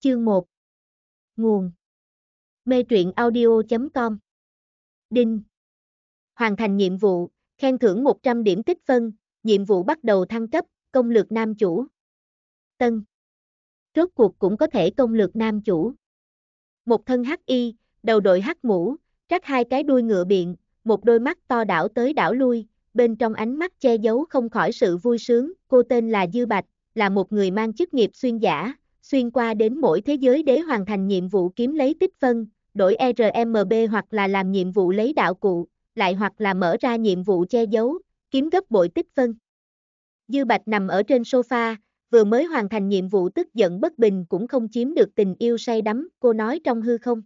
Chương 1 Nguồn Mê truyện audio.com Đinh Hoàn thành nhiệm vụ, khen thưởng 100 điểm tích phân, nhiệm vụ bắt đầu thăng cấp, công lược nam chủ. Tân Rốt cuộc cũng có thể công lược nam chủ. Một thân hắc y, đầu đội hắc mũ, rắc hai cái đuôi ngựa biện, một đôi mắt to đảo tới đảo lui, bên trong ánh mắt che giấu không khỏi sự vui sướng, cô tên là Dư Bạch, là một người mang chức nghiệp xuyên giả, xuyên qua đến mỗi thế giới để hoàn thành nhiệm vụ kiếm lấy tích phân, đổi e RMB hoặc là làm nhiệm vụ lấy đạo cụ, lại hoặc là mở ra nhiệm vụ che giấu, kiếm gấp bội tích phân. Dư Bạch nằm ở trên sofa, vừa mới hoàn thành nhiệm vụ tức giận bất bình cũng không chiếm được tình yêu say đắm, cô nói trong hư không.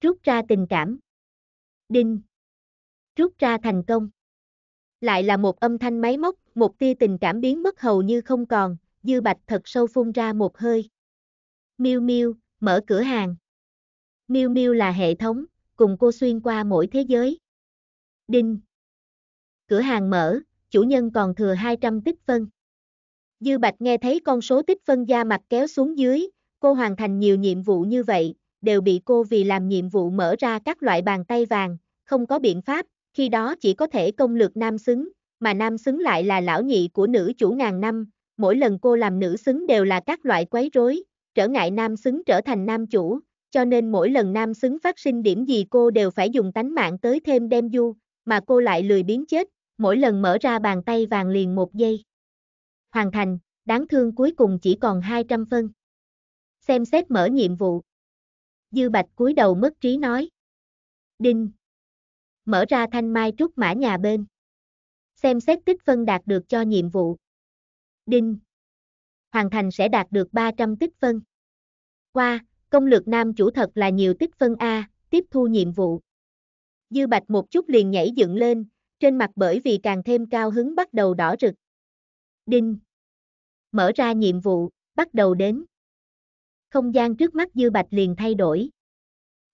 Rút ra tình cảm. Đinh. Rút ra thành công. Lại là một âm thanh máy móc, một tia tình cảm biến mất hầu như không còn, Dư Bạch thật sâu phun ra một hơi. Miu Miu, mở cửa hàng. Miu Miu là hệ thống, cùng cô xuyên qua mỗi thế giới. Đinh. Cửa hàng mở, chủ nhân còn thừa 200 tích phân. Dư Bạch nghe thấy con số tích phân da mặt kéo xuống dưới, cô hoàn thành nhiều nhiệm vụ như vậy, đều bị cô vì làm nhiệm vụ mở ra các loại bàn tay vàng, không có biện pháp, khi đó chỉ có thể công lược nam xứng, mà nam xứng lại là lão nhị của nữ chủ ngàn năm, mỗi lần cô làm nữ xứng đều là các loại quấy rối, trở ngại nam xứng trở thành nam chủ, cho nên mỗi lần nam xứng phát sinh điểm gì cô đều phải dùng tánh mạng tới thêm đem du, mà cô lại lười biến chết, mỗi lần mở ra bàn tay vàng liền một giây. Hoàn thành, đáng thương cuối cùng chỉ còn 200 phân. Xem xét mở nhiệm vụ. Dư Bạch cúi đầu mất trí nói. Đinh. Mở ra thanh mai trúc mã nhà bên. Xem xét tích phân đạt được cho nhiệm vụ. Đinh, hoàn thành sẽ đạt được 300 tích phân. Qua, công lược nam chủ thật là nhiều tích phân A, tiếp thu nhiệm vụ. Dư bạch một chút liền nhảy dựng lên, trên mặt bởi vì càng thêm cao hứng bắt đầu đỏ rực. Đinh. Mở ra nhiệm vụ, bắt đầu đến. Không gian trước mắt dư bạch liền thay đổi.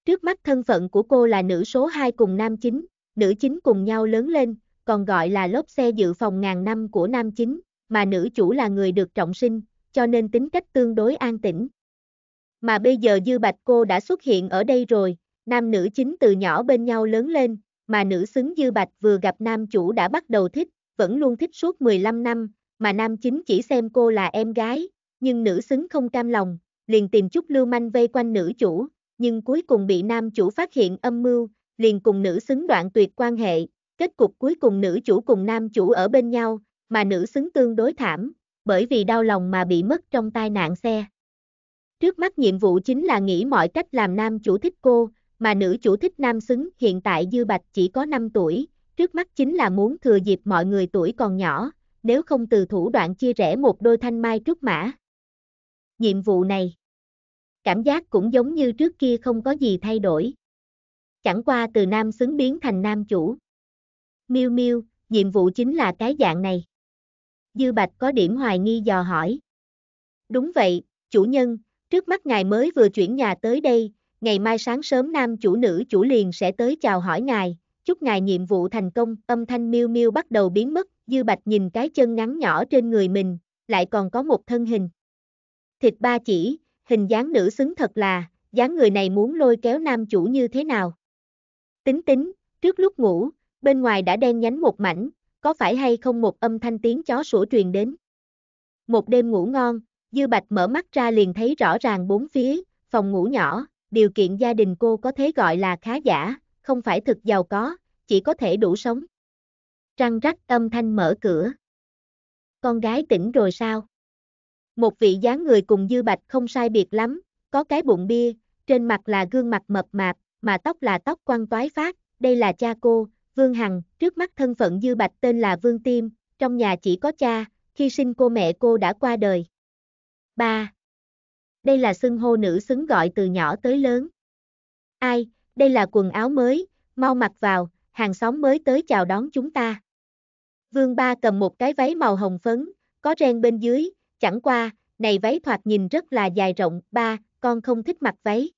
Trước mắt thân phận của cô là nữ số 2 cùng nam chính, nữ chính cùng nhau lớn lên, còn gọi là lốp xe dự phòng ngàn năm của nam chính, mà nữ chủ là người được trọng sinh, cho nên tính cách tương đối an tĩnh. Mà bây giờ Dư Bạch cô đã xuất hiện ở đây rồi, nam nữ chính từ nhỏ bên nhau lớn lên, mà nữ xứng Dư Bạch vừa gặp nam chủ đã bắt đầu thích, vẫn luôn thích suốt 15 năm, mà nam chính chỉ xem cô là em gái, nhưng nữ xứng không cam lòng, liền tìm chút lưu manh vây quanh nữ chủ, nhưng cuối cùng bị nam chủ phát hiện âm mưu, liền cùng nữ xứng đoạn tuyệt quan hệ, kết cục cuối cùng nữ chủ cùng nam chủ ở bên nhau, mà nữ xứng tương đối thảm, bởi vì đau lòng mà bị mất trong tai nạn xe. Trước mắt nhiệm vụ chính là nghĩ mọi cách làm nam chủ thích cô, mà nữ chủ thích nam xứng hiện tại Dư Bạch chỉ có 5 tuổi, trước mắt chính là muốn thừa dịp mọi người tuổi còn nhỏ, nếu không từ thủ đoạn chia rẽ một đôi thanh mai trúc mã. Nhiệm vụ này, cảm giác cũng giống như trước kia không có gì thay đổi. Chẳng qua từ nam xứng biến thành nam chủ. Miu Miu, nhiệm vụ chính là cái dạng này. Dư Bạch có điểm hoài nghi dò hỏi. Đúng vậy, chủ nhân, trước mắt ngài mới vừa chuyển nhà tới đây, ngày mai sáng sớm nam chủ nữ chủ liền sẽ tới chào hỏi ngài, chúc ngài nhiệm vụ thành công, âm thanh miêu miêu bắt đầu biến mất, Dư Bạch nhìn cái chân ngắn nhỏ trên người mình, lại còn có một thân hình. Thịt ba chỉ, hình dáng nữ xứng thật là, dáng người này muốn lôi kéo nam chủ như thế nào. Tính tính, trước lúc ngủ, bên ngoài đã đen nhánh một mảnh, có phải hay không một âm thanh tiếng chó sủa truyền đến. Một đêm ngủ ngon, Dư Bạch mở mắt ra liền thấy rõ ràng bốn phía, phòng ngủ nhỏ, điều kiện gia đình cô có thế gọi là khá giả, không phải thực giàu có, chỉ có thể đủ sống. Răng rắc âm thanh mở cửa. Con gái tỉnh rồi sao? Một vị dáng người cùng Dư Bạch không sai biệt lắm, có cái bụng bia, trên mặt là gương mặt mập mạp, mà tóc là tóc quăng toái phát, đây là cha cô, Vương Hằng, trước mắt thân phận Dư Bạch tên là Vương Tiêm, trong nhà chỉ có cha, khi sinh cô mẹ cô đã qua đời. 3. Đây là xưng hô nữ xứng gọi từ nhỏ tới lớn. Ai, đây là quần áo mới, mau mặc vào, hàng xóm mới tới chào đón chúng ta. Vương Ba cầm một cái váy màu hồng phấn, có ren bên dưới, chẳng qua, này váy thoạt nhìn rất là dài rộng, ba, con không thích mặc váy.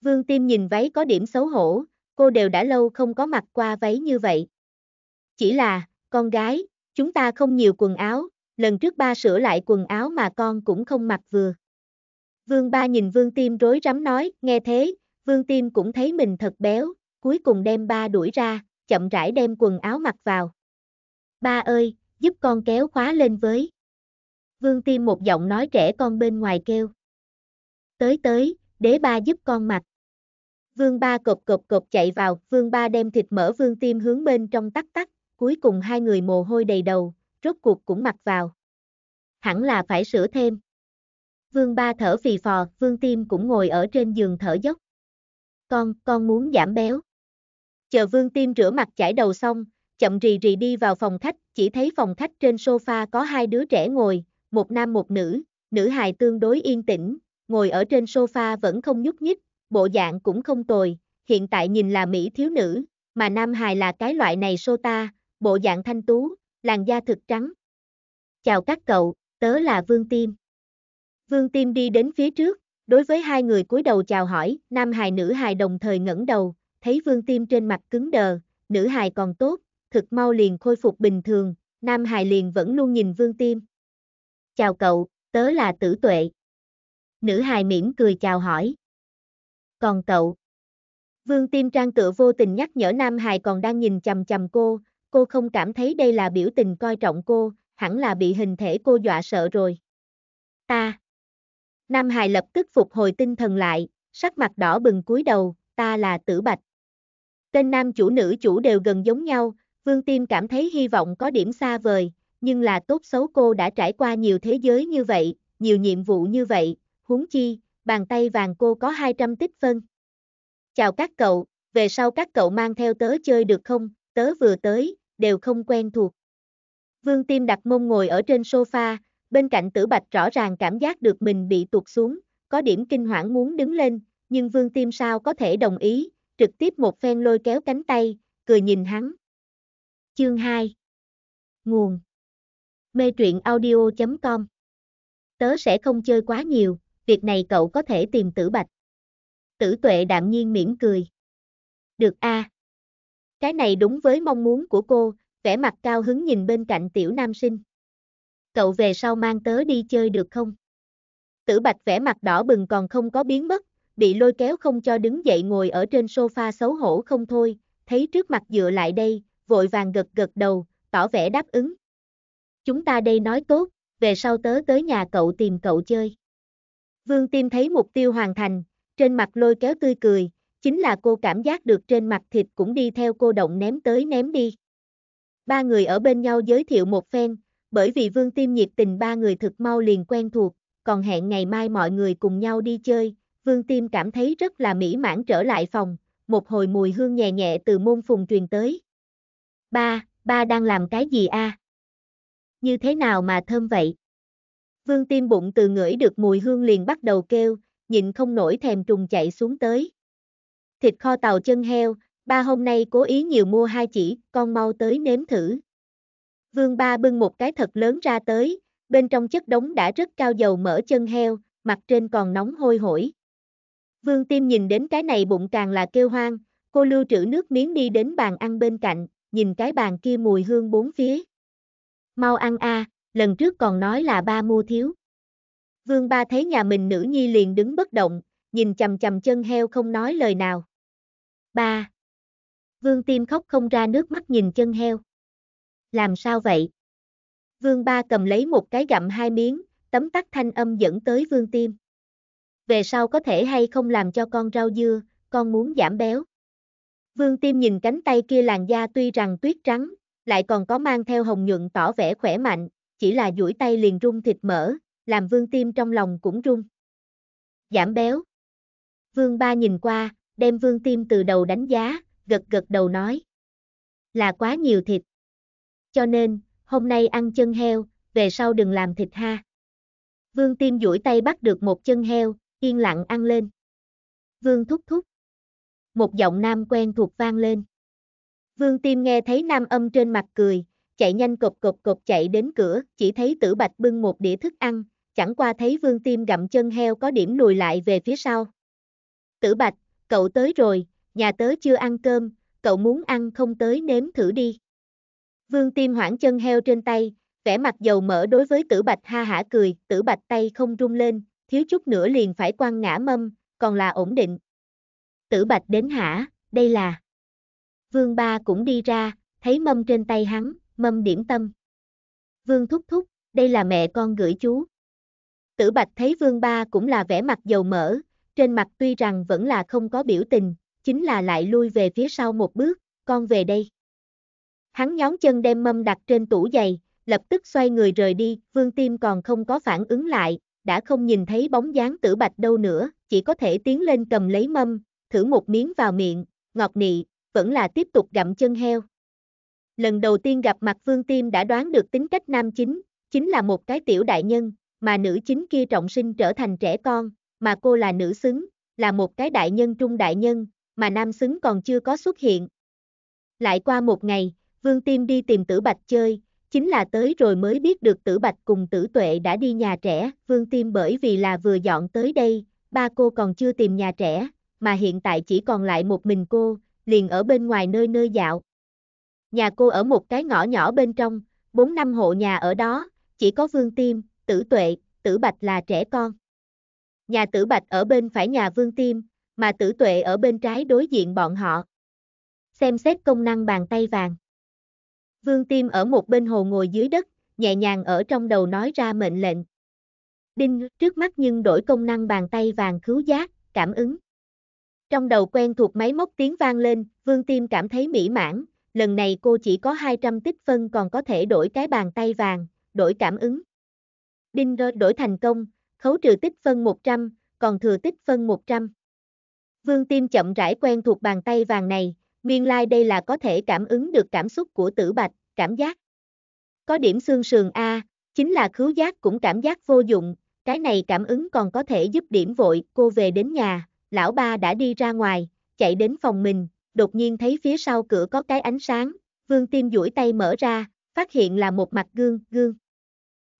Vương Tiêm nhìn váy có điểm xấu hổ, cô đều đã lâu không có mặc qua váy như vậy. Chỉ là, con gái, chúng ta không nhiều quần áo, lần trước ba sửa lại quần áo mà con cũng không mặc vừa. Vương ba nhìn vương tim rối rắm nói, nghe thế, vương tim cũng thấy mình thật béo, cuối cùng đem ba đuổi ra, chậm rãi đem quần áo mặc vào. Ba ơi, giúp con kéo khóa lên với. Vương tim một giọng nói trẻ con bên ngoài kêu. Tới tới, đế ba giúp con mặc. Vương Ba cộp cộp cộp chạy vào, Vương Ba đem thịt mỡ Vương Tim hướng bên trong tắc tắc, cuối cùng hai người mồ hôi đầy đầu, rốt cuộc cũng mặc vào. Hẳn là phải sửa thêm. Vương Ba thở phì phò, Vương Tim cũng ngồi ở trên giường thở dốc. Con, con muốn giảm béo. Chờ Vương Tim rửa mặt chải đầu xong, chậm rì rì đi vào phòng khách, chỉ thấy phòng khách trên sofa có hai đứa trẻ ngồi, một nam một nữ, nữ hài tương đối yên tĩnh, ngồi ở trên sofa vẫn không nhúc nhích, bộ dạng cũng không tồi, hiện tại nhìn là Mỹ thiếu nữ, mà Nam Hài là cái loại này sô ta, bộ dạng thanh tú, làn da thực trắng. Chào các cậu, tớ là Vương Tim. Vương Tim đi đến phía trước, đối với hai người cúi đầu chào hỏi, Nam Hài nữ hài đồng thời ngẩng đầu, thấy Vương Tim trên mặt cứng đờ, nữ hài còn tốt, thực mau liền khôi phục bình thường, Nam Hài liền vẫn luôn nhìn Vương Tim. Chào cậu, tớ là Tử Tuệ. Nữ hài mỉm cười chào hỏi còn cậu. Vương Tiêm Trang tựa vô tình nhắc nhở Nam Hài còn đang nhìn chầm chầm cô, cô không cảm thấy đây là biểu tình coi trọng cô, hẳn là bị hình thể cô dọa sợ rồi. Ta. Nam Hài lập tức phục hồi tinh thần lại, sắc mặt đỏ bừng cúi đầu, ta là Tử Bạch. Tên nam chủ nữ chủ đều gần giống nhau, Vương Tiêm cảm thấy hy vọng có điểm xa vời, nhưng là tốt xấu cô đã trải qua nhiều thế giới như vậy, nhiều nhiệm vụ như vậy, huống chi, bàn tay vàng cô có 200 tích phân. Chào các cậu, về sau các cậu mang theo tớ chơi được không, tớ vừa tới, đều không quen thuộc. Vương Tim đặt mông ngồi ở trên sofa, bên cạnh tử bạch rõ ràng cảm giác được mình bị tụt xuống, có điểm kinh hoảng muốn đứng lên, nhưng Vương Tim sao có thể đồng ý, trực tiếp một phen lôi kéo cánh tay, cười nhìn hắn. Chương 2 Nguồn Mê truyện audio.com Tớ sẽ không chơi quá nhiều, việc này cậu có thể tìm tử bạch. Tử tuệ đạm nhiên mỉm cười. Được a. À. Cái này đúng với mong muốn của cô, vẻ mặt cao hứng nhìn bên cạnh tiểu nam sinh. Cậu về sau mang tớ đi chơi được không? Tử bạch vẻ mặt đỏ bừng còn không có biến mất, bị lôi kéo không cho đứng dậy ngồi ở trên sofa xấu hổ không thôi, thấy trước mặt dựa lại đây, vội vàng gật gật đầu, tỏ vẻ đáp ứng. Chúng ta đây nói tốt, về sau tớ tới nhà cậu tìm cậu chơi. Vương Tiêm thấy mục tiêu hoàn thành, trên mặt lôi kéo tươi cười, chính là cô cảm giác được trên mặt thịt cũng đi theo cô động ném tới ném đi. Ba người ở bên nhau giới thiệu một phen, bởi vì Vương Tiêm nhiệt tình ba người thực mau liền quen thuộc, còn hẹn ngày mai mọi người cùng nhau đi chơi, Vương Tiêm cảm thấy rất là mỹ mãn trở lại phòng, một hồi mùi hương nhẹ nhẹ từ môn phùng truyền tới. Ba, ba đang làm cái gì a? Như thế nào mà thơm vậy? Vương tim bụng từ ngửi được mùi hương liền bắt đầu kêu, nhịn không nổi thèm trùng chạy xuống tới. Thịt kho tàu chân heo, ba hôm nay cố ý nhiều mua hai chỉ, con mau tới nếm thử. Vương ba bưng một cái thật lớn ra tới, bên trong chất đống đã rất cao dầu mỡ chân heo, mặt trên còn nóng hôi hổi. Vương Tim nhìn đến cái này bụng càng là kêu hoang, cô lưu trữ nước miếng đi đến bàn ăn bên cạnh, nhìn cái bàn kia mùi hương bốn phía. Mau ăn a, à, lần trước còn nói là ba mua thiếu. Vương ba thấy nhà mình nữ nhi liền đứng bất động, nhìn chầm chầm chân heo không nói lời nào. Ba. Vương tim khóc không ra nước mắt nhìn chân heo. Làm sao vậy? Vương ba cầm lấy một cái gặm hai miếng, tấm tắc thanh âm dẫn tới vương tim. Về sau có thể hay không làm cho con rau dưa, con muốn giảm béo. Vương tim nhìn cánh tay kia làn da tuy rằng tuyết trắng, lại còn có mang theo hồng nhuận tỏ vẻ khỏe mạnh, chỉ là duỗi tay liền rung thịt mỡ, làm vương tim trong lòng cũng rung. Giảm béo. Vương ba nhìn qua, đem vương tim từ đầu đánh giá, gật gật đầu nói. Là quá nhiều thịt. Cho nên, hôm nay ăn chân heo, về sau đừng làm thịt ha. Vương tim duỗi tay bắt được một chân heo, yên lặng ăn lên. Vương thúc thúc. Một giọng nam quen thuộc vang lên. Vương tim nghe thấy nam âm trên mặt cười, chạy nhanh cộp cộp cộp chạy đến cửa, chỉ thấy tử bạch bưng một đĩa thức ăn, chẳng qua thấy vương tim gặm chân heo có điểm lùi lại về phía sau. Tử bạch, cậu tới rồi, nhà tớ chưa ăn cơm, cậu muốn ăn không tới nếm thử đi. Vương tim hoảng chân heo trên tay, vẻ mặt dầu mỡ đối với tử bạch ha hả cười, tử bạch tay không rung lên, thiếu chút nữa liền phải quăng ngã mâm, còn là ổn định. Tử bạch đến hả, đây là... Vương ba cũng đi ra, thấy mâm trên tay hắn, mâm điểm tâm. Vương thúc thúc, đây là mẹ con gửi chú. Tử Bạch thấy Vương Ba cũng là vẻ mặt dầu mỡ, trên mặt tuy rằng vẫn là không có biểu tình, chính là lại lui về phía sau một bước, con về đây. Hắn nhón chân đem mâm đặt trên tủ giày, lập tức xoay người rời đi, Vương Tim còn không có phản ứng lại, đã không nhìn thấy bóng dáng Tử Bạch đâu nữa, chỉ có thể tiến lên cầm lấy mâm, thử một miếng vào miệng, ngọt nị, vẫn là tiếp tục gặm chân heo lần đầu tiên gặp mặt Vương Tiêm đã đoán được tính cách nam chính, chính là một cái tiểu đại nhân, mà nữ chính kia trọng sinh trở thành trẻ con, mà cô là nữ xứng, là một cái đại nhân trung đại nhân, mà nam xứng còn chưa có xuất hiện. Lại qua một ngày, Vương Tiêm đi tìm tử bạch chơi, chính là tới rồi mới biết được tử bạch cùng tử tuệ đã đi nhà trẻ, Vương Tiêm bởi vì là vừa dọn tới đây, ba cô còn chưa tìm nhà trẻ, mà hiện tại chỉ còn lại một mình cô, liền ở bên ngoài nơi nơi dạo nhà cô ở một cái ngõ nhỏ bên trong, bốn năm hộ nhà ở đó, chỉ có Vương Tiêm, Tử Tuệ, Tử Bạch là trẻ con. Nhà Tử Bạch ở bên phải nhà Vương Tiêm, mà Tử Tuệ ở bên trái đối diện bọn họ. Xem xét công năng bàn tay vàng. Vương Tiêm ở một bên hồ ngồi dưới đất, nhẹ nhàng ở trong đầu nói ra mệnh lệnh. Đinh, trước mắt nhưng đổi công năng bàn tay vàng cứu giác, cảm ứng. Trong đầu quen thuộc máy móc tiếng vang lên, Vương Tiêm cảm thấy mỹ mãn, lần này cô chỉ có 200 tích phân còn có thể đổi cái bàn tay vàng, đổi cảm ứng. Đinh rơ đổi thành công, khấu trừ tích phân 100, còn thừa tích phân 100. Vương Tim chậm rãi quen thuộc bàn tay vàng này, nguyên lai like đây là có thể cảm ứng được cảm xúc của tử bạch, cảm giác. Có điểm xương sườn A, chính là khứu giác cũng cảm giác vô dụng, cái này cảm ứng còn có thể giúp điểm vội, cô về đến nhà, lão ba đã đi ra ngoài, chạy đến phòng mình, đột nhiên thấy phía sau cửa có cái ánh sáng, vương tim duỗi tay mở ra, phát hiện là một mặt gương, gương.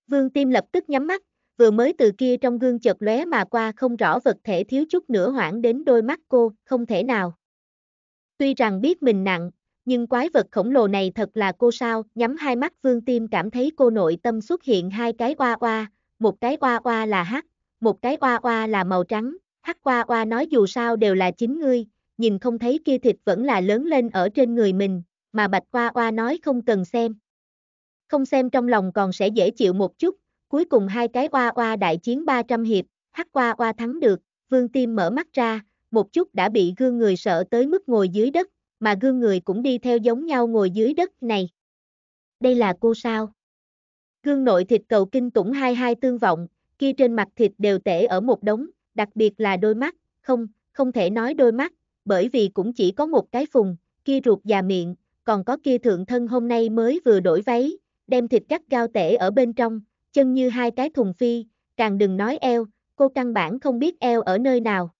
Vương tim lập tức nhắm mắt, vừa mới từ kia trong gương chợt lóe mà qua không rõ vật thể thiếu chút nữa hoảng đến đôi mắt cô, không thể nào. Tuy rằng biết mình nặng, nhưng quái vật khổng lồ này thật là cô sao, nhắm hai mắt vương tim cảm thấy cô nội tâm xuất hiện hai cái oa oa, một cái oa oa là hắc, một cái oa oa là màu trắng, hắc oa oa nói dù sao đều là chính ngươi, nhìn không thấy kia thịt vẫn là lớn lên ở trên người mình, mà Bạch qua oa nói không cần xem. Không xem trong lòng còn sẽ dễ chịu một chút, cuối cùng hai cái oa oa đại chiến 300 hiệp, Hắc Hoa oa thắng được, Vương Tim mở mắt ra, một chút đã bị gương người sợ tới mức ngồi dưới đất, mà gương người cũng đi theo giống nhau ngồi dưới đất này. Đây là cô sao? Gương nội thịt cầu kinh tủng hai hai tương vọng, kia trên mặt thịt đều tể ở một đống, đặc biệt là đôi mắt, không, không thể nói đôi mắt, bởi vì cũng chỉ có một cái phùng, kia ruột già miệng, còn có kia thượng thân hôm nay mới vừa đổi váy, đem thịt cắt cao tể ở bên trong, chân như hai cái thùng phi, càng đừng nói eo, cô căn bản không biết eo ở nơi nào.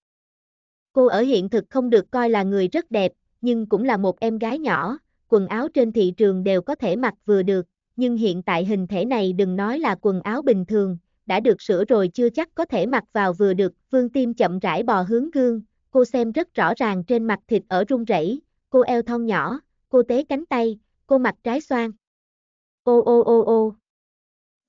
Cô ở hiện thực không được coi là người rất đẹp, nhưng cũng là một em gái nhỏ, quần áo trên thị trường đều có thể mặc vừa được, nhưng hiện tại hình thể này đừng nói là quần áo bình thường, đã được sửa rồi chưa chắc có thể mặc vào vừa được, vương tim chậm rãi bò hướng gương, cô xem rất rõ ràng trên mặt thịt ở run rẩy, cô eo thon nhỏ, cô tế cánh tay, cô mặt trái xoan. Ô ô ô ô.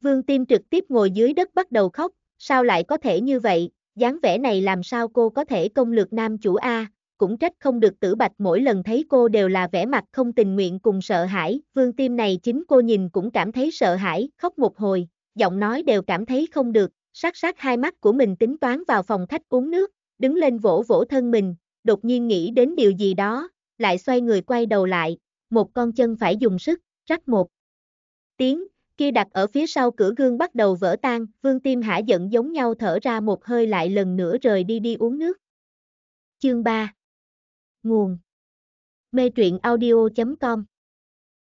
Vương Tim trực tiếp ngồi dưới đất bắt đầu khóc, sao lại có thể như vậy, dáng vẻ này làm sao cô có thể công lược nam chủ A, cũng trách không được tử bạch mỗi lần thấy cô đều là vẻ mặt không tình nguyện cùng sợ hãi, vương tim này chính cô nhìn cũng cảm thấy sợ hãi, khóc một hồi, giọng nói đều cảm thấy không được, sát sát hai mắt của mình tính toán vào phòng khách uống nước, đứng lên vỗ vỗ thân mình, đột nhiên nghĩ đến điều gì đó, lại xoay người quay đầu lại, một con chân phải dùng sức, rắc một tiếng, kia đặt ở phía sau cửa gương bắt đầu vỡ tan, vương tim hả giận giống nhau thở ra một hơi lại lần nữa rời đi đi uống nước. Chương 3 Nguồn Mê truyện audio.com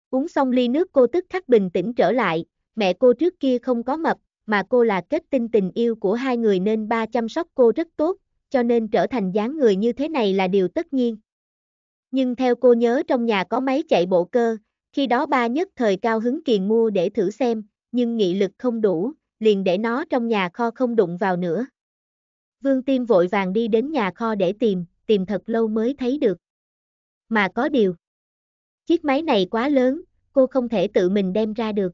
Uống xong ly nước cô tức khắc bình tĩnh trở lại, mẹ cô trước kia không có mập, mà cô là kết tinh tình yêu của hai người nên ba chăm sóc cô rất tốt, cho nên trở thành dáng người như thế này là điều tất nhiên. Nhưng theo cô nhớ trong nhà có máy chạy bộ cơ, khi đó ba nhất thời cao hứng kiền mua để thử xem, nhưng nghị lực không đủ, liền để nó trong nhà kho không đụng vào nữa. Vương Tiêm vội vàng đi đến nhà kho để tìm, tìm thật lâu mới thấy được. Mà có điều. Chiếc máy này quá lớn, cô không thể tự mình đem ra được.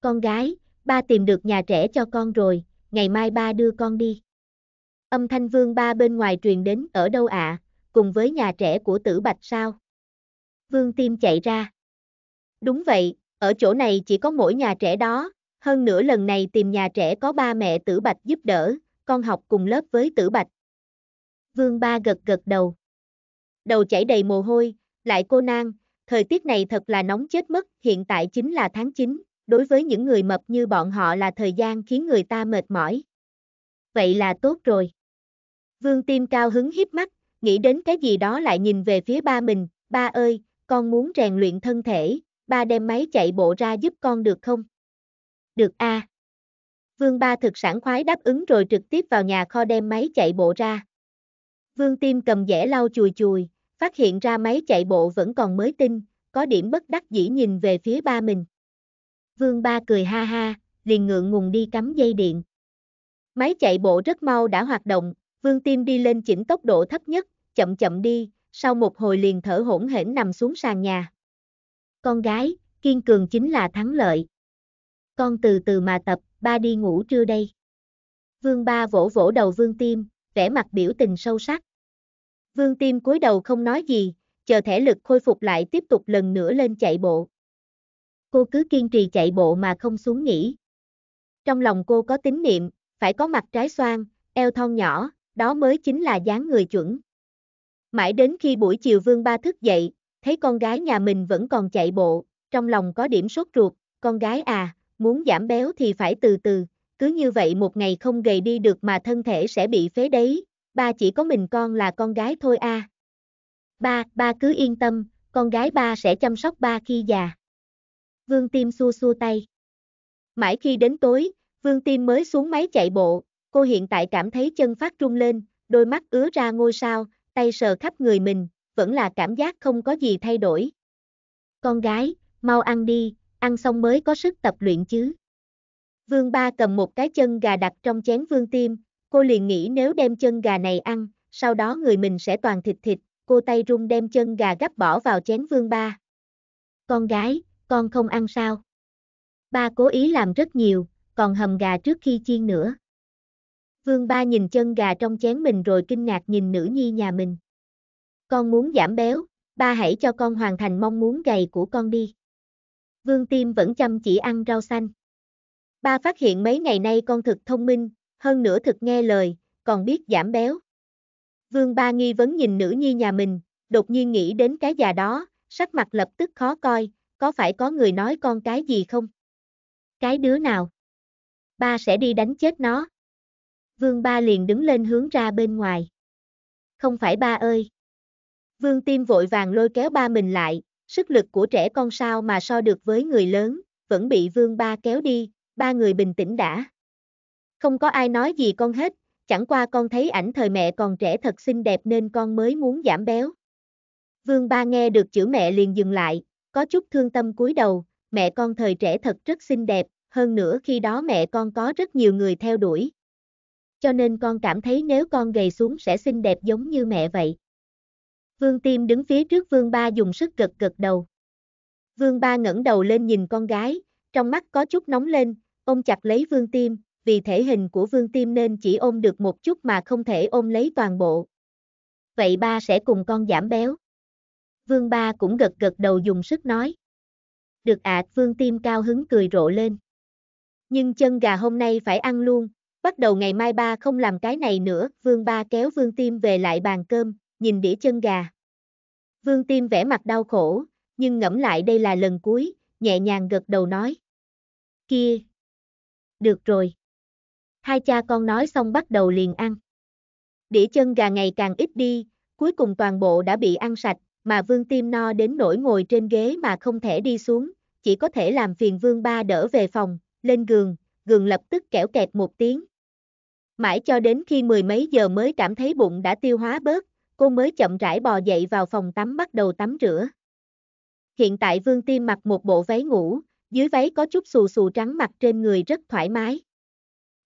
Con gái, ba tìm được nhà trẻ cho con rồi, ngày mai ba đưa con đi âm thanh vương ba bên ngoài truyền đến ở đâu ạ, cùng với nhà trẻ của tử bạch sao? Vương tim chạy ra. Đúng vậy, ở chỗ này chỉ có mỗi nhà trẻ đó, hơn nữa lần này tìm nhà trẻ có ba mẹ tử bạch giúp đỡ, con học cùng lớp với tử bạch. Vương ba gật gật đầu. Đầu chảy đầy mồ hôi, lại cô nang, thời tiết này thật là nóng chết mất, hiện tại chính là tháng 9, đối với những người mập như bọn họ là thời gian khiến người ta mệt mỏi vậy là tốt rồi. Vương tim cao hứng hiếp mắt, nghĩ đến cái gì đó lại nhìn về phía ba mình, ba ơi, con muốn rèn luyện thân thể, ba đem máy chạy bộ ra giúp con được không? Được a. À. Vương ba thực sản khoái đáp ứng rồi trực tiếp vào nhà kho đem máy chạy bộ ra. Vương tim cầm dẻ lau chùi chùi, phát hiện ra máy chạy bộ vẫn còn mới tinh, có điểm bất đắc dĩ nhìn về phía ba mình. Vương ba cười ha ha, liền ngượng ngùng đi cắm dây điện. Máy chạy bộ rất mau đã hoạt động, Vương Tim đi lên chỉnh tốc độ thấp nhất, chậm chậm đi, sau một hồi liền thở hổn hển nằm xuống sàn nhà. Con gái, kiên cường chính là thắng lợi. Con từ từ mà tập, ba đi ngủ trưa đây. Vương ba vỗ vỗ đầu Vương Tim, vẻ mặt biểu tình sâu sắc. Vương Tim cúi đầu không nói gì, chờ thể lực khôi phục lại tiếp tục lần nữa lên chạy bộ. Cô cứ kiên trì chạy bộ mà không xuống nghỉ. Trong lòng cô có tín niệm, phải có mặt trái xoan, eo thon nhỏ, đó mới chính là dáng người chuẩn. Mãi đến khi buổi chiều Vương Ba thức dậy, thấy con gái nhà mình vẫn còn chạy bộ, trong lòng có điểm sốt ruột, con gái à, muốn giảm béo thì phải từ từ, cứ như vậy một ngày không gầy đi được mà thân thể sẽ bị phế đấy, ba chỉ có mình con là con gái thôi À. Ba, ba cứ yên tâm, con gái ba sẽ chăm sóc ba khi già. Vương Tim xua xua tay. Mãi khi đến tối, Vương Tim mới xuống máy chạy bộ, cô hiện tại cảm thấy chân phát rung lên, đôi mắt ứa ra ngôi sao, tay sờ khắp người mình, vẫn là cảm giác không có gì thay đổi. Con gái, mau ăn đi, ăn xong mới có sức tập luyện chứ. Vương Ba cầm một cái chân gà đặt trong chén Vương Tim, cô liền nghĩ nếu đem chân gà này ăn, sau đó người mình sẽ toàn thịt thịt, cô tay run đem chân gà gấp bỏ vào chén Vương Ba. Con gái, con không ăn sao? Ba cố ý làm rất nhiều, còn hầm gà trước khi chiên nữa. Vương ba nhìn chân gà trong chén mình rồi kinh ngạc nhìn nữ nhi nhà mình. Con muốn giảm béo, ba hãy cho con hoàn thành mong muốn gầy của con đi. Vương Tim vẫn chăm chỉ ăn rau xanh. Ba phát hiện mấy ngày nay con thực thông minh, hơn nữa thực nghe lời, còn biết giảm béo. Vương Ba nghi vấn nhìn nữ nhi nhà mình, đột nhiên nghĩ đến cái già đó, sắc mặt lập tức khó coi, có phải có người nói con cái gì không? Cái đứa nào? ba sẽ đi đánh chết nó. Vương ba liền đứng lên hướng ra bên ngoài. Không phải ba ơi. Vương tim vội vàng lôi kéo ba mình lại, sức lực của trẻ con sao mà so được với người lớn, vẫn bị vương ba kéo đi, ba người bình tĩnh đã. Không có ai nói gì con hết, chẳng qua con thấy ảnh thời mẹ còn trẻ thật xinh đẹp nên con mới muốn giảm béo. Vương ba nghe được chữ mẹ liền dừng lại, có chút thương tâm cúi đầu, mẹ con thời trẻ thật rất xinh đẹp, hơn nữa khi đó mẹ con có rất nhiều người theo đuổi. Cho nên con cảm thấy nếu con gầy xuống sẽ xinh đẹp giống như mẹ vậy. Vương Tim đứng phía trước Vương Ba dùng sức gật gật đầu. Vương Ba ngẩng đầu lên nhìn con gái, trong mắt có chút nóng lên, ôm chặt lấy Vương Tim, vì thể hình của Vương Tim nên chỉ ôm được một chút mà không thể ôm lấy toàn bộ. Vậy ba sẽ cùng con giảm béo. Vương Ba cũng gật gật đầu dùng sức nói. Được ạ, Vương Tim cao hứng cười rộ lên nhưng chân gà hôm nay phải ăn luôn, bắt đầu ngày mai ba không làm cái này nữa, vương ba kéo vương tim về lại bàn cơm, nhìn đĩa chân gà. Vương tim vẻ mặt đau khổ, nhưng ngẫm lại đây là lần cuối, nhẹ nhàng gật đầu nói. Kia! Được rồi! Hai cha con nói xong bắt đầu liền ăn. Đĩa chân gà ngày càng ít đi, cuối cùng toàn bộ đã bị ăn sạch, mà vương tim no đến nỗi ngồi trên ghế mà không thể đi xuống, chỉ có thể làm phiền vương ba đỡ về phòng, lên gường, gường lập tức kẻo kẹt một tiếng. Mãi cho đến khi mười mấy giờ mới cảm thấy bụng đã tiêu hóa bớt, cô mới chậm rãi bò dậy vào phòng tắm bắt đầu tắm rửa. Hiện tại Vương Tiêm mặc một bộ váy ngủ, dưới váy có chút xù xù trắng mặt trên người rất thoải mái.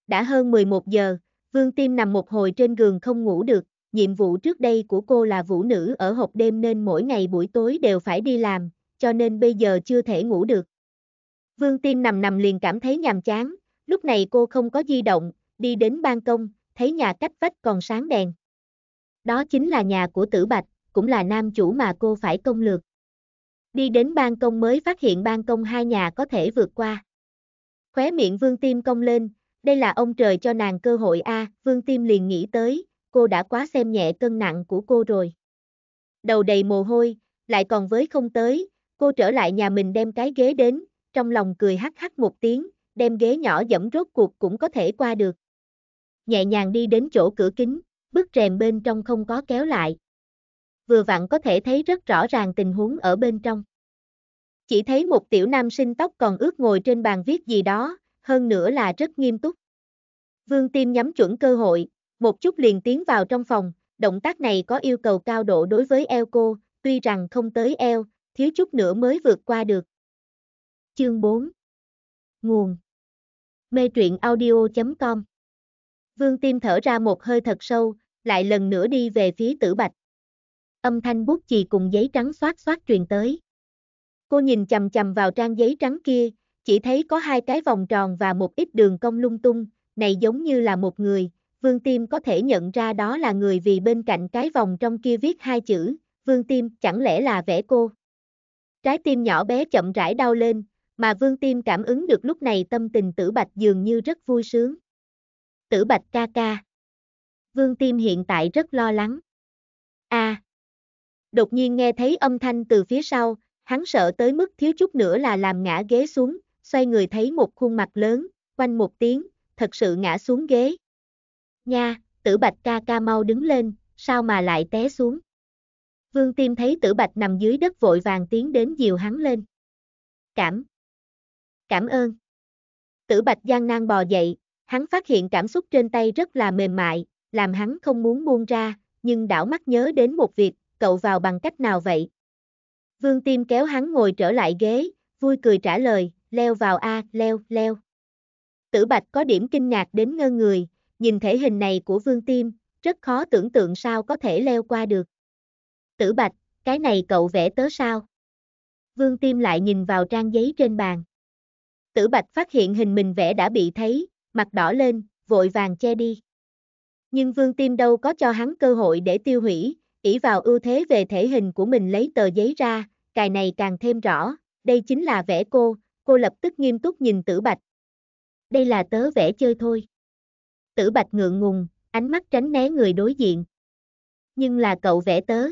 Đã hơn 11 giờ, Vương Tiêm nằm một hồi trên giường không ngủ được, nhiệm vụ trước đây của cô là vũ nữ ở hộp đêm nên mỗi ngày buổi tối đều phải đi làm, cho nên bây giờ chưa thể ngủ được. Vương Tim nằm nằm liền cảm thấy nhàm chán, lúc này cô không có di động, đi đến ban công, thấy nhà cách vách còn sáng đèn. Đó chính là nhà của Tử Bạch, cũng là nam chủ mà cô phải công lược. Đi đến ban công mới phát hiện ban công hai nhà có thể vượt qua. Khóe miệng Vương Tim cong lên, đây là ông trời cho nàng cơ hội a, à, Vương Tim liền nghĩ tới, cô đã quá xem nhẹ cân nặng của cô rồi. Đầu đầy mồ hôi, lại còn với không tới, cô trở lại nhà mình đem cái ghế đến, trong lòng cười hắc hắc một tiếng, đem ghế nhỏ dẫm rốt cuộc cũng có thể qua được. Nhẹ nhàng đi đến chỗ cửa kính, bức rèm bên trong không có kéo lại. Vừa vặn có thể thấy rất rõ ràng tình huống ở bên trong. Chỉ thấy một tiểu nam sinh tóc còn ướt ngồi trên bàn viết gì đó, hơn nữa là rất nghiêm túc. Vương Tim nhắm chuẩn cơ hội, một chút liền tiến vào trong phòng, động tác này có yêu cầu cao độ đối với eo cô, tuy rằng không tới eo, thiếu chút nữa mới vượt qua được. Chương 4 Nguồn Mê truyện audio.com Vương Tim thở ra một hơi thật sâu, lại lần nữa đi về phía tử bạch. Âm thanh bút chì cùng giấy trắng xoát xoát truyền tới. Cô nhìn chầm chầm vào trang giấy trắng kia, chỉ thấy có hai cái vòng tròn và một ít đường cong lung tung, này giống như là một người, Vương Tim có thể nhận ra đó là người vì bên cạnh cái vòng trong kia viết hai chữ, Vương Tim chẳng lẽ là vẽ cô. Trái tim nhỏ bé chậm rãi đau lên, mà vương tiêm cảm ứng được lúc này tâm tình tử bạch dường như rất vui sướng. Tử bạch ca ca. Vương tiêm hiện tại rất lo lắng. a à. Đột nhiên nghe thấy âm thanh từ phía sau, hắn sợ tới mức thiếu chút nữa là làm ngã ghế xuống, xoay người thấy một khuôn mặt lớn, quanh một tiếng, thật sự ngã xuống ghế. Nha, tử bạch ca ca mau đứng lên, sao mà lại té xuống. Vương Tiêm thấy tử bạch nằm dưới đất vội vàng tiến đến dìu hắn lên. Cảm, Cảm ơn. Tử Bạch gian nan bò dậy, hắn phát hiện cảm xúc trên tay rất là mềm mại, làm hắn không muốn buông ra, nhưng đảo mắt nhớ đến một việc, cậu vào bằng cách nào vậy? Vương Tim kéo hắn ngồi trở lại ghế, vui cười trả lời, leo vào a, leo, leo. Tử Bạch có điểm kinh ngạc đến ngơ người, nhìn thể hình này của Vương Tim, rất khó tưởng tượng sao có thể leo qua được. Tử Bạch, cái này cậu vẽ tớ sao? Vương Tim lại nhìn vào trang giấy trên bàn tử bạch phát hiện hình mình vẽ đã bị thấy, mặt đỏ lên, vội vàng che đi. Nhưng vương tim đâu có cho hắn cơ hội để tiêu hủy, ỷ vào ưu thế về thể hình của mình lấy tờ giấy ra, cài này càng thêm rõ, đây chính là vẽ cô, cô lập tức nghiêm túc nhìn tử bạch. Đây là tớ vẽ chơi thôi. Tử bạch ngượng ngùng, ánh mắt tránh né người đối diện. Nhưng là cậu vẽ tớ.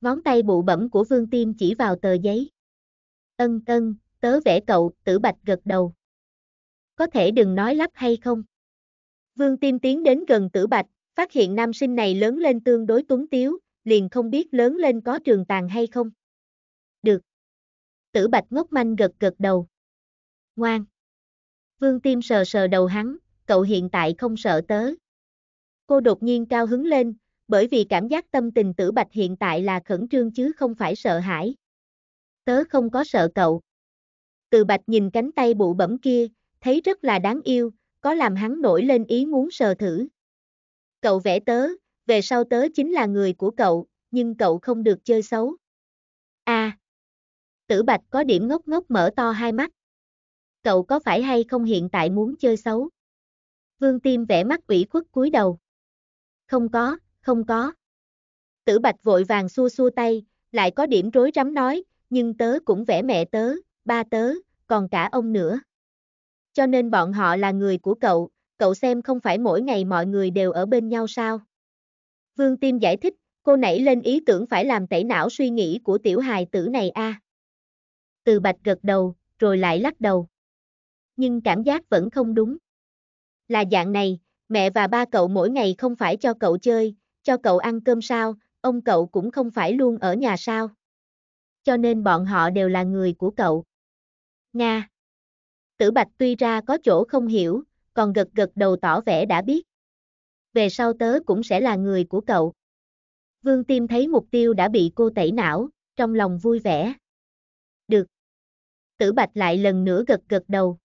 Ngón tay bụ bẩm của vương tim chỉ vào tờ giấy. Ân ân, tớ vẽ cậu, tử bạch gật đầu. Có thể đừng nói lắp hay không? Vương tiêm tiến đến gần tử bạch, phát hiện nam sinh này lớn lên tương đối tuấn tiếu, liền không biết lớn lên có trường tàn hay không. Được. Tử bạch ngốc manh gật gật đầu. Ngoan. Vương tiêm sờ sờ đầu hắn, cậu hiện tại không sợ tớ. Cô đột nhiên cao hứng lên, bởi vì cảm giác tâm tình tử bạch hiện tại là khẩn trương chứ không phải sợ hãi. Tớ không có sợ cậu. Từ bạch nhìn cánh tay bụ bẩm kia, thấy rất là đáng yêu, có làm hắn nổi lên ý muốn sờ thử. Cậu vẽ tớ, về sau tớ chính là người của cậu, nhưng cậu không được chơi xấu. a à, Tử bạch có điểm ngốc ngốc mở to hai mắt. Cậu có phải hay không hiện tại muốn chơi xấu? Vương Tim vẽ mắt ủy khuất cúi đầu. Không có, không có. Tử Bạch vội vàng xua xua tay, lại có điểm rối rắm nói, nhưng tớ cũng vẽ mẹ tớ, ba tớ, còn cả ông nữa. Cho nên bọn họ là người của cậu, cậu xem không phải mỗi ngày mọi người đều ở bên nhau sao. Vương Tim giải thích, cô nảy lên ý tưởng phải làm tẩy não suy nghĩ của tiểu hài tử này a. À. Từ bạch gật đầu, rồi lại lắc đầu. Nhưng cảm giác vẫn không đúng. Là dạng này, mẹ và ba cậu mỗi ngày không phải cho cậu chơi, cho cậu ăn cơm sao, ông cậu cũng không phải luôn ở nhà sao. Cho nên bọn họ đều là người của cậu. Nga. Tử Bạch tuy ra có chỗ không hiểu, còn gật gật đầu tỏ vẻ đã biết. Về sau tớ cũng sẽ là người của cậu. Vương Tim thấy mục tiêu đã bị cô tẩy não, trong lòng vui vẻ. Được. Tử Bạch lại lần nữa gật gật đầu.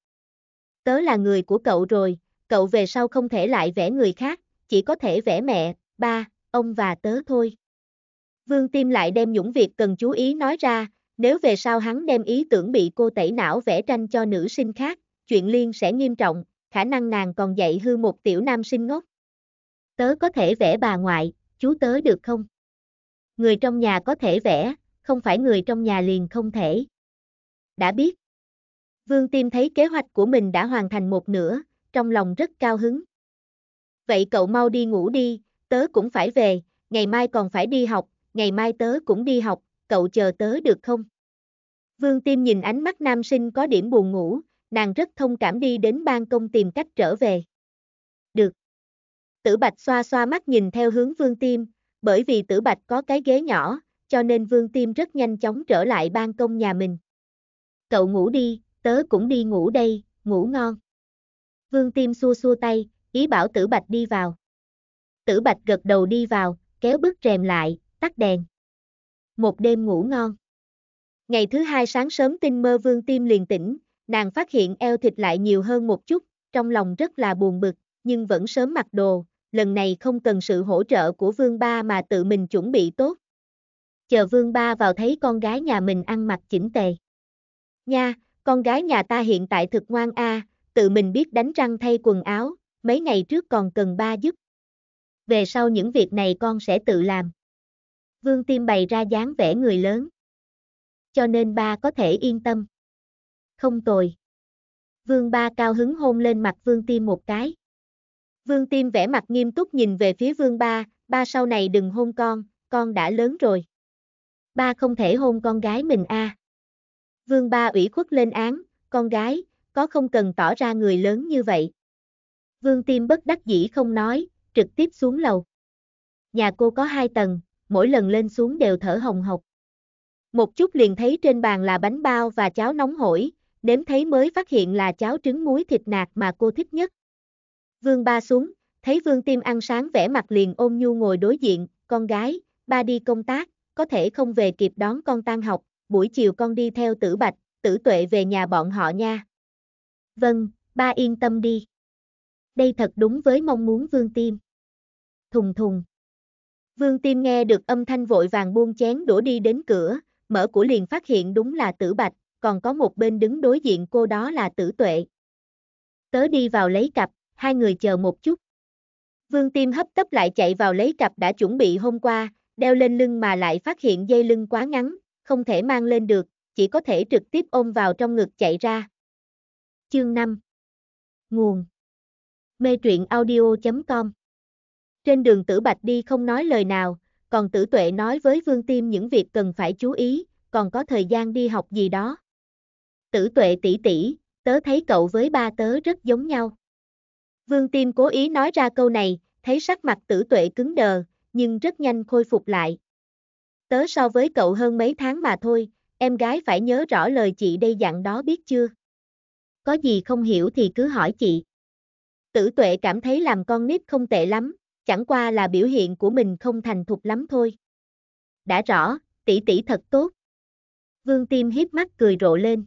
Tớ là người của cậu rồi, cậu về sau không thể lại vẽ người khác, chỉ có thể vẽ mẹ, ba, ông và tớ thôi. Vương Tim lại đem những việc cần chú ý nói ra, nếu về sau hắn đem ý tưởng bị cô tẩy não vẽ tranh cho nữ sinh khác, chuyện liên sẽ nghiêm trọng, khả năng nàng còn dạy hư một tiểu nam sinh ngốc. Tớ có thể vẽ bà ngoại, chú tớ được không? Người trong nhà có thể vẽ, không phải người trong nhà liền không thể. Đã biết. Vương Tim thấy kế hoạch của mình đã hoàn thành một nửa, trong lòng rất cao hứng. Vậy cậu mau đi ngủ đi, tớ cũng phải về, ngày mai còn phải đi học, ngày mai tớ cũng đi học, cậu chờ tớ được không? Vương Tiêm nhìn ánh mắt nam sinh có điểm buồn ngủ, nàng rất thông cảm đi đến ban công tìm cách trở về. Được. Tử Bạch xoa xoa mắt nhìn theo hướng Vương Tiêm, bởi vì Tử Bạch có cái ghế nhỏ, cho nên Vương Tiêm rất nhanh chóng trở lại ban công nhà mình. Cậu ngủ đi, tớ cũng đi ngủ đây, ngủ ngon. Vương Tiêm xua xua tay, ý bảo Tử Bạch đi vào. Tử Bạch gật đầu đi vào, kéo bức rèm lại, tắt đèn. Một đêm ngủ ngon. Ngày thứ hai sáng sớm tinh mơ vương tim liền tỉnh, nàng phát hiện eo thịt lại nhiều hơn một chút, trong lòng rất là buồn bực, nhưng vẫn sớm mặc đồ, lần này không cần sự hỗ trợ của vương ba mà tự mình chuẩn bị tốt. Chờ vương ba vào thấy con gái nhà mình ăn mặc chỉnh tề. Nha, con gái nhà ta hiện tại thực ngoan a, tự mình biết đánh răng thay quần áo, mấy ngày trước còn cần ba giúp. Về sau những việc này con sẽ tự làm. Vương Tim bày ra dáng vẻ người lớn cho nên ba có thể yên tâm. Không tồi. Vương ba cao hứng hôn lên mặt vương tim một cái. Vương tim vẻ mặt nghiêm túc nhìn về phía vương ba, ba sau này đừng hôn con, con đã lớn rồi. Ba không thể hôn con gái mình a. À. Vương ba ủy khuất lên án, con gái, có không cần tỏ ra người lớn như vậy. Vương tim bất đắc dĩ không nói, trực tiếp xuống lầu. Nhà cô có hai tầng, mỗi lần lên xuống đều thở hồng hộc. Một chút liền thấy trên bàn là bánh bao và cháo nóng hổi, đếm thấy mới phát hiện là cháo trứng muối thịt nạc mà cô thích nhất. Vương ba xuống, thấy Vương Tim ăn sáng vẻ mặt liền ôm nhu ngồi đối diện, con gái, ba đi công tác, có thể không về kịp đón con tan học, buổi chiều con đi theo tử bạch, tử tuệ về nhà bọn họ nha. Vâng, ba yên tâm đi. Đây thật đúng với mong muốn Vương Tim. Thùng thùng. Vương Tim nghe được âm thanh vội vàng buông chén đổ đi đến cửa, mở của liền phát hiện đúng là tử bạch, còn có một bên đứng đối diện cô đó là tử tuệ. Tớ đi vào lấy cặp, hai người chờ một chút. Vương Tim hấp tấp lại chạy vào lấy cặp đã chuẩn bị hôm qua, đeo lên lưng mà lại phát hiện dây lưng quá ngắn, không thể mang lên được, chỉ có thể trực tiếp ôm vào trong ngực chạy ra. Chương 5 Nguồn Mê truyện audio.com Trên đường tử bạch đi không nói lời nào, còn tử tuệ nói với vương tiêm những việc cần phải chú ý, còn có thời gian đi học gì đó. Tử tuệ tỷ tỷ, tớ thấy cậu với ba tớ rất giống nhau. Vương tiêm cố ý nói ra câu này, thấy sắc mặt tử tuệ cứng đờ, nhưng rất nhanh khôi phục lại. Tớ so với cậu hơn mấy tháng mà thôi, em gái phải nhớ rõ lời chị đây dặn đó biết chưa? Có gì không hiểu thì cứ hỏi chị. Tử tuệ cảm thấy làm con nít không tệ lắm, chẳng qua là biểu hiện của mình không thành thục lắm thôi. Đã rõ, tỷ tỷ thật tốt. Vương Tiêm hiếp mắt cười rộ lên.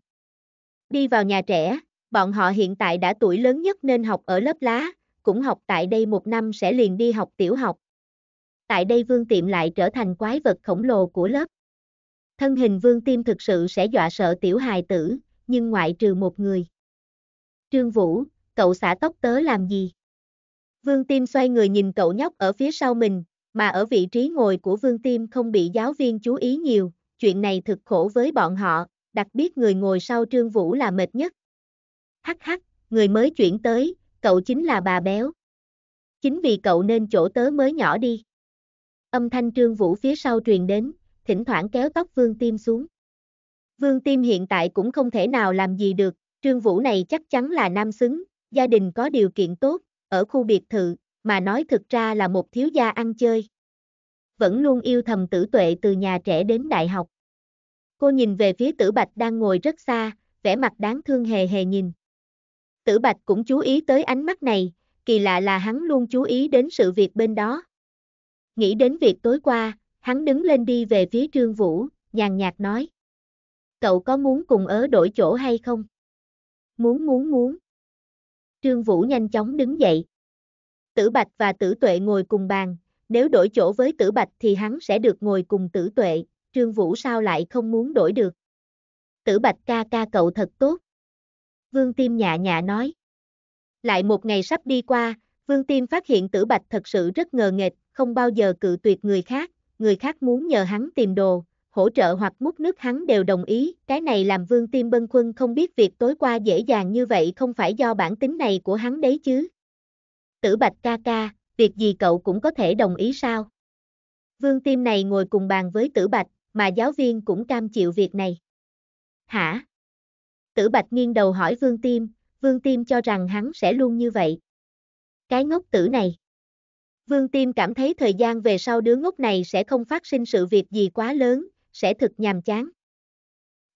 Đi vào nhà trẻ, bọn họ hiện tại đã tuổi lớn nhất nên học ở lớp lá, cũng học tại đây một năm sẽ liền đi học tiểu học. Tại đây Vương Tiệm lại trở thành quái vật khổng lồ của lớp. Thân hình Vương Tiêm thực sự sẽ dọa sợ tiểu hài tử, nhưng ngoại trừ một người. Trương Vũ, cậu xả tóc tớ làm gì? Vương Tim xoay người nhìn cậu nhóc ở phía sau mình, mà ở vị trí ngồi của Vương Tim không bị giáo viên chú ý nhiều, chuyện này thực khổ với bọn họ, đặc biệt người ngồi sau Trương Vũ là mệt nhất. Hắc hắc, người mới chuyển tới, cậu chính là bà béo. Chính vì cậu nên chỗ tớ mới nhỏ đi. Âm thanh Trương Vũ phía sau truyền đến, thỉnh thoảng kéo tóc Vương Tim xuống. Vương Tim hiện tại cũng không thể nào làm gì được, Trương Vũ này chắc chắn là nam xứng, gia đình có điều kiện tốt, ở khu biệt thự, mà nói thực ra là một thiếu gia ăn chơi. Vẫn luôn yêu thầm tử tuệ từ nhà trẻ đến đại học. Cô nhìn về phía tử bạch đang ngồi rất xa, vẻ mặt đáng thương hề hề nhìn. Tử bạch cũng chú ý tới ánh mắt này, kỳ lạ là hắn luôn chú ý đến sự việc bên đó. Nghĩ đến việc tối qua, hắn đứng lên đi về phía trương vũ, nhàn nhạt nói. Cậu có muốn cùng ớ đổi chỗ hay không? Muốn muốn muốn. Trương Vũ nhanh chóng đứng dậy. Tử Bạch và Tử Tuệ ngồi cùng bàn, nếu đổi chỗ với Tử Bạch thì hắn sẽ được ngồi cùng Tử Tuệ, Trương Vũ sao lại không muốn đổi được. Tử Bạch ca ca cậu thật tốt. Vương Tim nhạ nhạ nói. Lại một ngày sắp đi qua, Vương Tim phát hiện Tử Bạch thật sự rất ngờ nghệch, không bao giờ cự tuyệt người khác, người khác muốn nhờ hắn tìm đồ, hỗ trợ hoặc múc nước hắn đều đồng ý, cái này làm vương tim bân quân không biết việc tối qua dễ dàng như vậy không phải do bản tính này của hắn đấy chứ. Tử bạch ca ca, việc gì cậu cũng có thể đồng ý sao? Vương tim này ngồi cùng bàn với tử bạch, mà giáo viên cũng cam chịu việc này. Hả? Tử bạch nghiêng đầu hỏi vương tim, vương tim cho rằng hắn sẽ luôn như vậy. Cái ngốc tử này. Vương Tim cảm thấy thời gian về sau đứa ngốc này sẽ không phát sinh sự việc gì quá lớn, sẽ thực nhàm chán.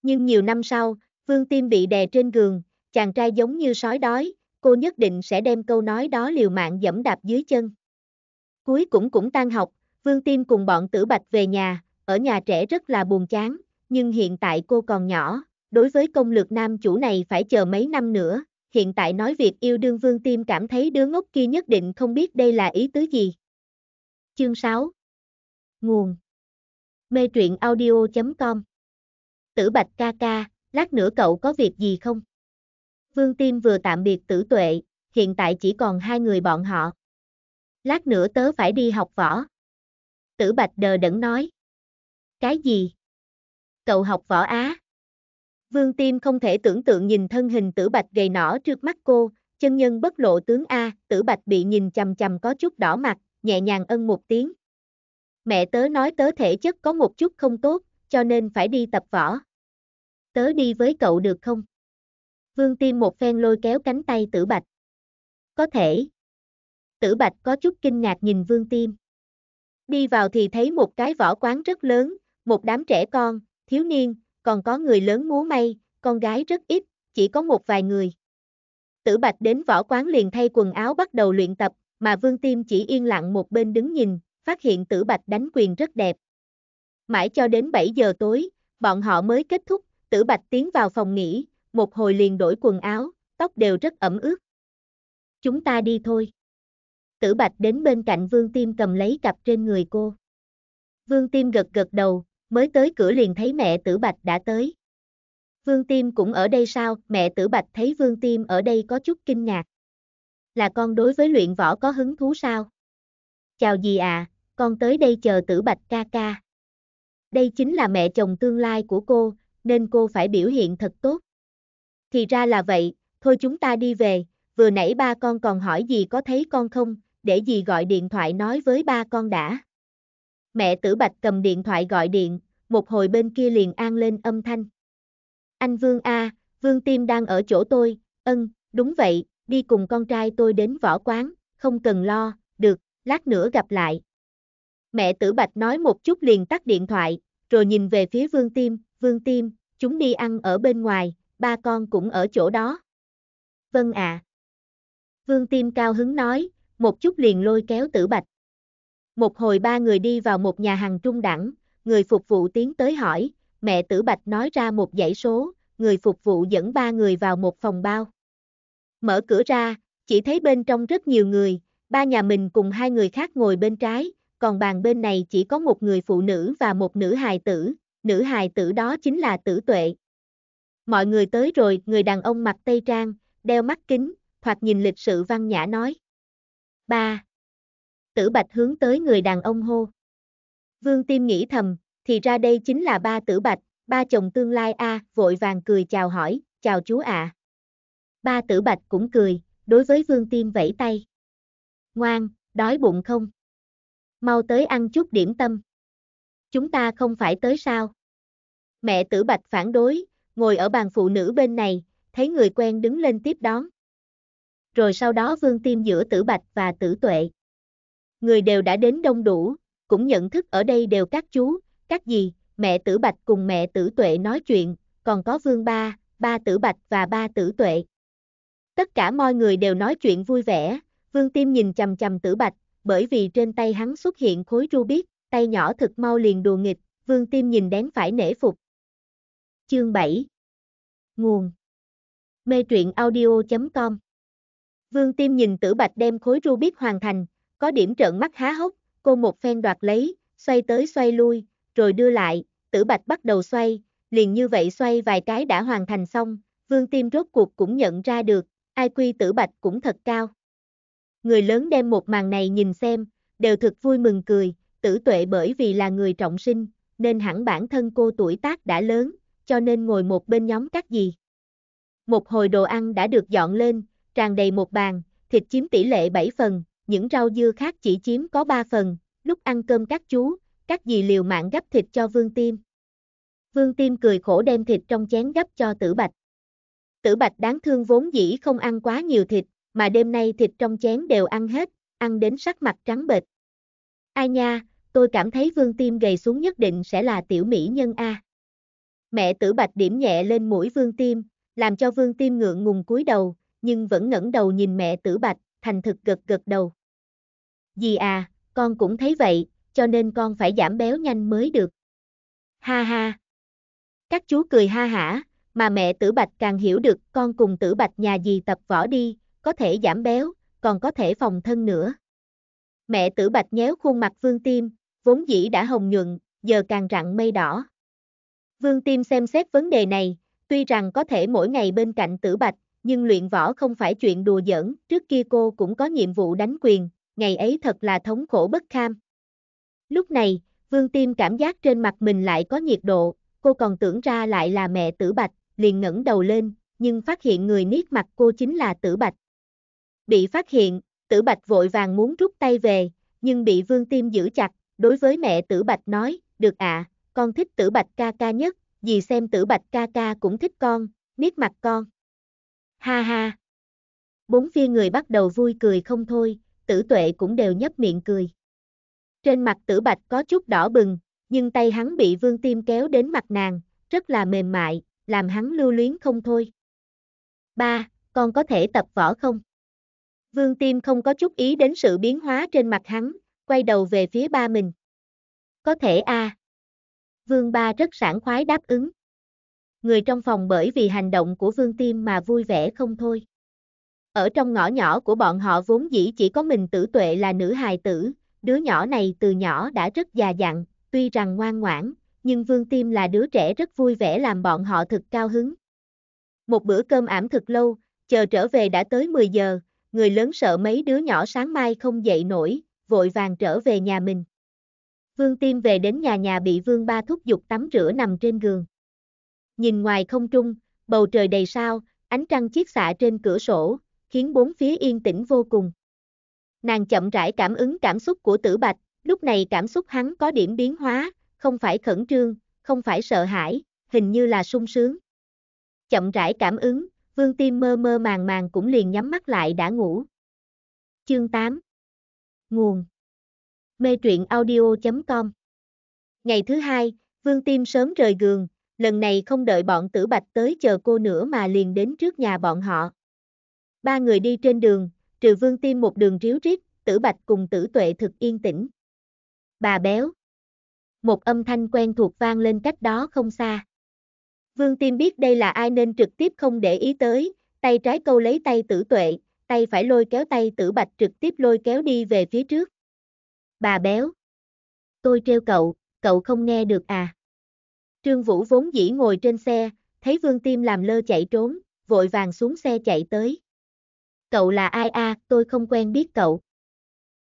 Nhưng nhiều năm sau, vương Tiêm bị đè trên giường, chàng trai giống như sói đói, cô nhất định sẽ đem câu nói đó liều mạng dẫm đạp dưới chân. Cuối cũng cũng tan học, vương Tiêm cùng bọn tử bạch về nhà, ở nhà trẻ rất là buồn chán, nhưng hiện tại cô còn nhỏ, đối với công lược nam chủ này phải chờ mấy năm nữa, hiện tại nói việc yêu đương vương Tiêm cảm thấy đứa ngốc kia nhất định không biết đây là ý tứ gì. Chương 6 Nguồn Mê truyện audio.com Tử Bạch ca ca, lát nữa cậu có việc gì không? Vương Tim vừa tạm biệt tử tuệ, hiện tại chỉ còn hai người bọn họ. Lát nữa tớ phải đi học võ. Tử Bạch đờ đẫn nói. Cái gì? Cậu học võ á? Vương Tim không thể tưởng tượng nhìn thân hình tử Bạch gầy nỏ trước mắt cô, chân nhân bất lộ tướng A, tử Bạch bị nhìn chầm chầm có chút đỏ mặt, nhẹ nhàng ân một tiếng. Mẹ tớ nói tớ thể chất có một chút không tốt, cho nên phải đi tập võ. Tớ đi với cậu được không? Vương Tiêm một phen lôi kéo cánh tay tử bạch. Có thể. Tử bạch có chút kinh ngạc nhìn Vương Tiêm. Đi vào thì thấy một cái võ quán rất lớn, một đám trẻ con, thiếu niên, còn có người lớn múa may, con gái rất ít, chỉ có một vài người. Tử Bạch đến võ quán liền thay quần áo bắt đầu luyện tập, mà Vương Tiêm chỉ yên lặng một bên đứng nhìn, phát hiện tử bạch đánh quyền rất đẹp. Mãi cho đến 7 giờ tối, bọn họ mới kết thúc, tử bạch tiến vào phòng nghỉ, một hồi liền đổi quần áo, tóc đều rất ẩm ướt. Chúng ta đi thôi. Tử bạch đến bên cạnh vương tim cầm lấy cặp trên người cô. Vương tim gật gật đầu, mới tới cửa liền thấy mẹ tử bạch đã tới. Vương Tim cũng ở đây sao? Mẹ Tử Bạch thấy Vương Tim ở đây có chút kinh ngạc. Là con đối với luyện võ có hứng thú sao? Chào gì à, con tới đây chờ tử bạch ca ca. Đây chính là mẹ chồng tương lai của cô, nên cô phải biểu hiện thật tốt. Thì ra là vậy, thôi chúng ta đi về, vừa nãy ba con còn hỏi gì có thấy con không, để gì gọi điện thoại nói với ba con đã. Mẹ tử bạch cầm điện thoại gọi điện, một hồi bên kia liền an lên âm thanh. Anh Vương A, Vương Tim đang ở chỗ tôi, ân, đúng vậy, đi cùng con trai tôi đến võ quán, không cần lo, được, lát nữa gặp lại. Mẹ tử bạch nói một chút liền tắt điện thoại, rồi nhìn về phía vương tim, vương tim, chúng đi ăn ở bên ngoài, ba con cũng ở chỗ đó. Vâng ạ. À. Vương tim cao hứng nói, một chút liền lôi kéo tử bạch. Một hồi ba người đi vào một nhà hàng trung đẳng, người phục vụ tiến tới hỏi, mẹ tử bạch nói ra một dãy số, người phục vụ dẫn ba người vào một phòng bao. Mở cửa ra, chỉ thấy bên trong rất nhiều người, ba nhà mình cùng hai người khác ngồi bên trái, còn bàn bên này chỉ có một người phụ nữ và một nữ hài tử, nữ hài tử đó chính là tử tuệ. Mọi người tới rồi, người đàn ông mặc tây trang, đeo mắt kính, thoạt nhìn lịch sự văn nhã nói. ba Tử Bạch hướng tới người đàn ông hô. Vương Tim nghĩ thầm, thì ra đây chính là ba Tử Bạch, ba chồng tương lai a, vội vàng cười chào hỏi, chào chú ạ. À. Ba Tử Bạch cũng cười, đối với Vương Tim vẫy tay. Ngoan, đói bụng không? mau tới ăn chút điểm tâm. Chúng ta không phải tới sao? Mẹ tử bạch phản đối, ngồi ở bàn phụ nữ bên này, thấy người quen đứng lên tiếp đón. Rồi sau đó vương tim giữa tử bạch và tử tuệ. Người đều đã đến đông đủ, cũng nhận thức ở đây đều các chú, các gì, mẹ tử bạch cùng mẹ tử tuệ nói chuyện, còn có vương ba, ba tử bạch và ba tử tuệ. Tất cả mọi người đều nói chuyện vui vẻ, vương tim nhìn chầm chầm tử bạch, bởi vì trên tay hắn xuất hiện khối rubik, tay nhỏ thực mau liền đùa nghịch, vương tim nhìn đén phải nể phục. Chương 7 Nguồn Mê truyện audio.com Vương Tim nhìn tử bạch đem khối Rubik hoàn thành, có điểm trợn mắt há hốc, cô một phen đoạt lấy, xoay tới xoay lui, rồi đưa lại, tử bạch bắt đầu xoay, liền như vậy xoay vài cái đã hoàn thành xong, Vương Tim rốt cuộc cũng nhận ra được, IQ tử bạch cũng thật cao người lớn đem một màn này nhìn xem, đều thực vui mừng cười, tử tuệ bởi vì là người trọng sinh, nên hẳn bản thân cô tuổi tác đã lớn, cho nên ngồi một bên nhóm các gì. Một hồi đồ ăn đã được dọn lên, tràn đầy một bàn, thịt chiếm tỷ lệ 7 phần, những rau dưa khác chỉ chiếm có 3 phần, lúc ăn cơm các chú, các dì liều mạng gấp thịt cho Vương Tim. Vương Tim cười khổ đem thịt trong chén gấp cho Tử Bạch. Tử Bạch đáng thương vốn dĩ không ăn quá nhiều thịt, mà đêm nay thịt trong chén đều ăn hết, ăn đến sắc mặt trắng bệch. Ai nha, tôi cảm thấy vương tim gầy xuống nhất định sẽ là tiểu mỹ nhân A. Mẹ tử bạch điểm nhẹ lên mũi vương tim, làm cho vương tim ngượng ngùng cúi đầu, nhưng vẫn ngẩng đầu nhìn mẹ tử bạch, thành thực gật gật đầu. Dì à, con cũng thấy vậy, cho nên con phải giảm béo nhanh mới được. Ha ha. Các chú cười ha hả, mà mẹ tử bạch càng hiểu được con cùng tử bạch nhà dì tập võ đi, có thể giảm béo, còn có thể phòng thân nữa. Mẹ tử bạch nhéo khuôn mặt vương tim, vốn dĩ đã hồng nhuận, giờ càng rặn mây đỏ. Vương tim xem xét vấn đề này, tuy rằng có thể mỗi ngày bên cạnh tử bạch, nhưng luyện võ không phải chuyện đùa giỡn, trước kia cô cũng có nhiệm vụ đánh quyền, ngày ấy thật là thống khổ bất kham. Lúc này, vương tim cảm giác trên mặt mình lại có nhiệt độ, cô còn tưởng ra lại là mẹ tử bạch, liền ngẩng đầu lên, nhưng phát hiện người niết mặt cô chính là tử bạch. Bị phát hiện, tử bạch vội vàng muốn rút tay về, nhưng bị vương tiêm giữ chặt, đối với mẹ tử bạch nói, được ạ, con thích tử bạch ca ca nhất, vì xem tử bạch ca ca cũng thích con, niết mặt con. Ha ha. Bốn phía người bắt đầu vui cười không thôi, tử tuệ cũng đều nhấp miệng cười. Trên mặt tử bạch có chút đỏ bừng, nhưng tay hắn bị vương tiêm kéo đến mặt nàng, rất là mềm mại, làm hắn lưu luyến không thôi. Ba, con có thể tập võ không? Vương Tiêm không có chút ý đến sự biến hóa trên mặt hắn, quay đầu về phía ba mình. Có thể a. À. Vương ba rất sảng khoái đáp ứng. Người trong phòng bởi vì hành động của Vương Tiêm mà vui vẻ không thôi. Ở trong ngõ nhỏ của bọn họ vốn dĩ chỉ có mình tử tuệ là nữ hài tử, đứa nhỏ này từ nhỏ đã rất già dặn, tuy rằng ngoan ngoãn, nhưng Vương Tiêm là đứa trẻ rất vui vẻ làm bọn họ thực cao hứng. Một bữa cơm ẩm thực lâu, chờ trở về đã tới 10 giờ, người lớn sợ mấy đứa nhỏ sáng mai không dậy nổi, vội vàng trở về nhà mình. Vương Tiêm về đến nhà nhà bị Vương Ba thúc giục tắm rửa nằm trên giường. Nhìn ngoài không trung, bầu trời đầy sao, ánh trăng chiếc xạ trên cửa sổ, khiến bốn phía yên tĩnh vô cùng. Nàng chậm rãi cảm ứng cảm xúc của tử bạch, lúc này cảm xúc hắn có điểm biến hóa, không phải khẩn trương, không phải sợ hãi, hình như là sung sướng. Chậm rãi cảm ứng, Vương Tim mơ mơ màng màng cũng liền nhắm mắt lại đã ngủ. Chương 8 Nguồn Mê truyện audio.com Ngày thứ hai, Vương Tim sớm rời giường, lần này không đợi bọn tử bạch tới chờ cô nữa mà liền đến trước nhà bọn họ. Ba người đi trên đường, trừ Vương Tim một đường ríu rít, tử bạch cùng tử tuệ thực yên tĩnh. Bà béo Một âm thanh quen thuộc vang lên cách đó không xa. Vương Tiêm biết đây là ai nên trực tiếp không để ý tới, tay trái câu lấy tay tử tuệ, tay phải lôi kéo tay tử bạch trực tiếp lôi kéo đi về phía trước. Bà béo. Tôi treo cậu, cậu không nghe được à? Trương Vũ vốn dĩ ngồi trên xe, thấy Vương Tiêm làm lơ chạy trốn, vội vàng xuống xe chạy tới. Cậu là ai a, tôi không quen biết cậu.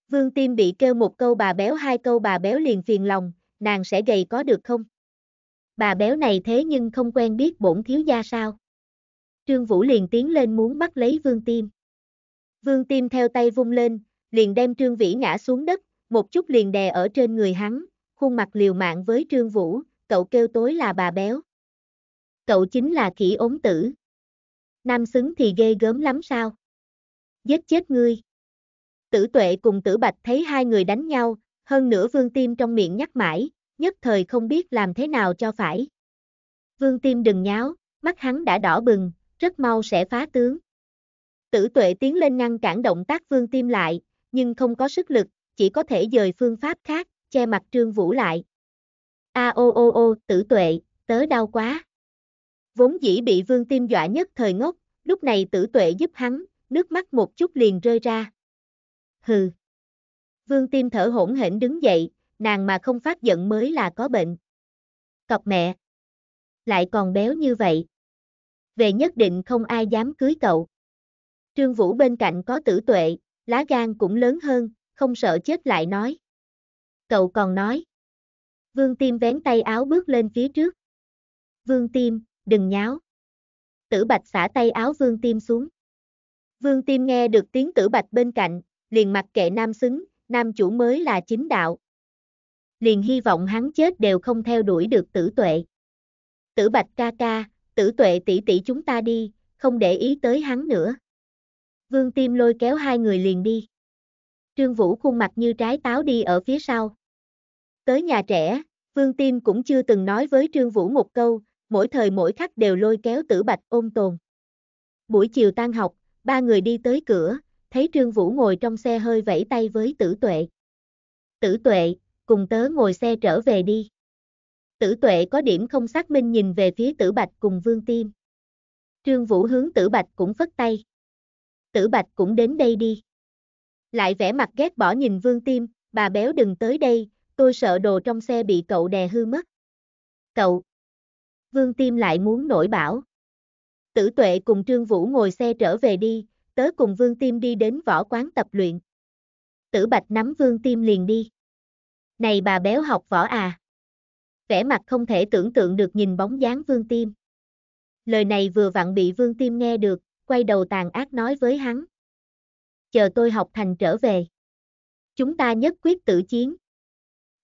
Vương Tiêm bị kêu một câu bà béo hai câu bà béo liền phiền lòng, nàng sẽ gầy có được không? bà béo này thế nhưng không quen biết bổn thiếu gia sao. Trương Vũ liền tiến lên muốn bắt lấy Vương Tim. Vương Tim theo tay vung lên, liền đem Trương Vĩ ngã xuống đất, một chút liền đè ở trên người hắn, khuôn mặt liều mạng với Trương Vũ, cậu kêu tối là bà béo. Cậu chính là khỉ ốm tử. Nam xứng thì ghê gớm lắm sao? Giết chết ngươi. Tử tuệ cùng tử bạch thấy hai người đánh nhau, hơn nữa vương tim trong miệng nhắc mãi, nhất thời không biết làm thế nào cho phải. Vương Tiêm đừng nháo, mắt hắn đã đỏ bừng, rất mau sẽ phá tướng. Tử tuệ tiến lên ngăn cản động tác Vương Tiêm lại, nhưng không có sức lực, chỉ có thể dời phương pháp khác, che mặt Trương Vũ lại. A o o o, tử tuệ, tớ đau quá. Vốn dĩ bị Vương Tiêm dọa nhất thời ngốc, lúc này tử tuệ giúp hắn, nước mắt một chút liền rơi ra. Hừ. Vương Tiêm thở hổn hển đứng dậy, nàng mà không phát giận mới là có bệnh. Cọc mẹ, lại còn béo như vậy. Về nhất định không ai dám cưới cậu. Trương Vũ bên cạnh có tử tuệ, lá gan cũng lớn hơn, không sợ chết lại nói. Cậu còn nói. Vương Tim vén tay áo bước lên phía trước. Vương Tim, đừng nháo. Tử Bạch xả tay áo Vương Tim xuống. Vương Tim nghe được tiếng Tử Bạch bên cạnh, liền mặc kệ nam xứng, nam chủ mới là chính đạo liền hy vọng hắn chết đều không theo đuổi được tử tuệ. Tử bạch ca ca, tử tuệ tỷ tỷ chúng ta đi, không để ý tới hắn nữa. Vương Tim lôi kéo hai người liền đi. Trương Vũ khuôn mặt như trái táo đi ở phía sau. Tới nhà trẻ, Vương Tim cũng chưa từng nói với Trương Vũ một câu, mỗi thời mỗi khắc đều lôi kéo tử bạch ôm tồn. Buổi chiều tan học, ba người đi tới cửa, thấy Trương Vũ ngồi trong xe hơi vẫy tay với tử tuệ. Tử tuệ, cùng tớ ngồi xe trở về đi. Tử tuệ có điểm không xác minh nhìn về phía tử bạch cùng vương tiêm. Trương Vũ hướng tử bạch cũng phất tay. Tử bạch cũng đến đây đi. Lại vẻ mặt ghét bỏ nhìn vương tiêm, bà béo đừng tới đây, tôi sợ đồ trong xe bị cậu đè hư mất. Cậu. Vương tiêm lại muốn nổi bảo. Tử tuệ cùng Trương Vũ ngồi xe trở về đi, tớ cùng vương tiêm đi đến võ quán tập luyện. Tử bạch nắm vương tiêm liền đi. Này bà béo học võ à. Vẻ mặt không thể tưởng tượng được nhìn bóng dáng vương tim. Lời này vừa vặn bị vương tim nghe được, quay đầu tàn ác nói với hắn. Chờ tôi học thành trở về. Chúng ta nhất quyết tử chiến.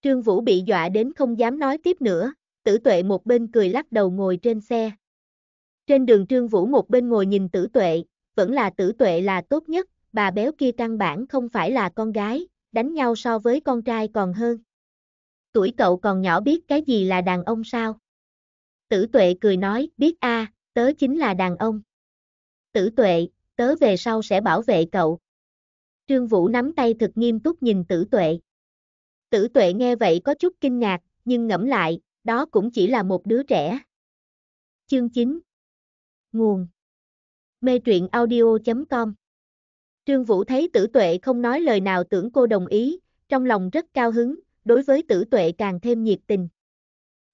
Trương Vũ bị dọa đến không dám nói tiếp nữa, tử tuệ một bên cười lắc đầu ngồi trên xe. Trên đường Trương Vũ một bên ngồi nhìn tử tuệ, vẫn là tử tuệ là tốt nhất, bà béo kia căn bản không phải là con gái, đánh nhau so với con trai còn hơn. Tuổi cậu còn nhỏ biết cái gì là đàn ông sao? Tử tuệ cười nói, biết a, à, tớ chính là đàn ông. Tử tuệ, tớ về sau sẽ bảo vệ cậu. Trương Vũ nắm tay thật nghiêm túc nhìn tử tuệ. Tử tuệ nghe vậy có chút kinh ngạc, nhưng ngẫm lại, đó cũng chỉ là một đứa trẻ. Chương 9 Nguồn Mê truyện audio.com Trương Vũ thấy tử tuệ không nói lời nào tưởng cô đồng ý, trong lòng rất cao hứng, đối với tử tuệ càng thêm nhiệt tình.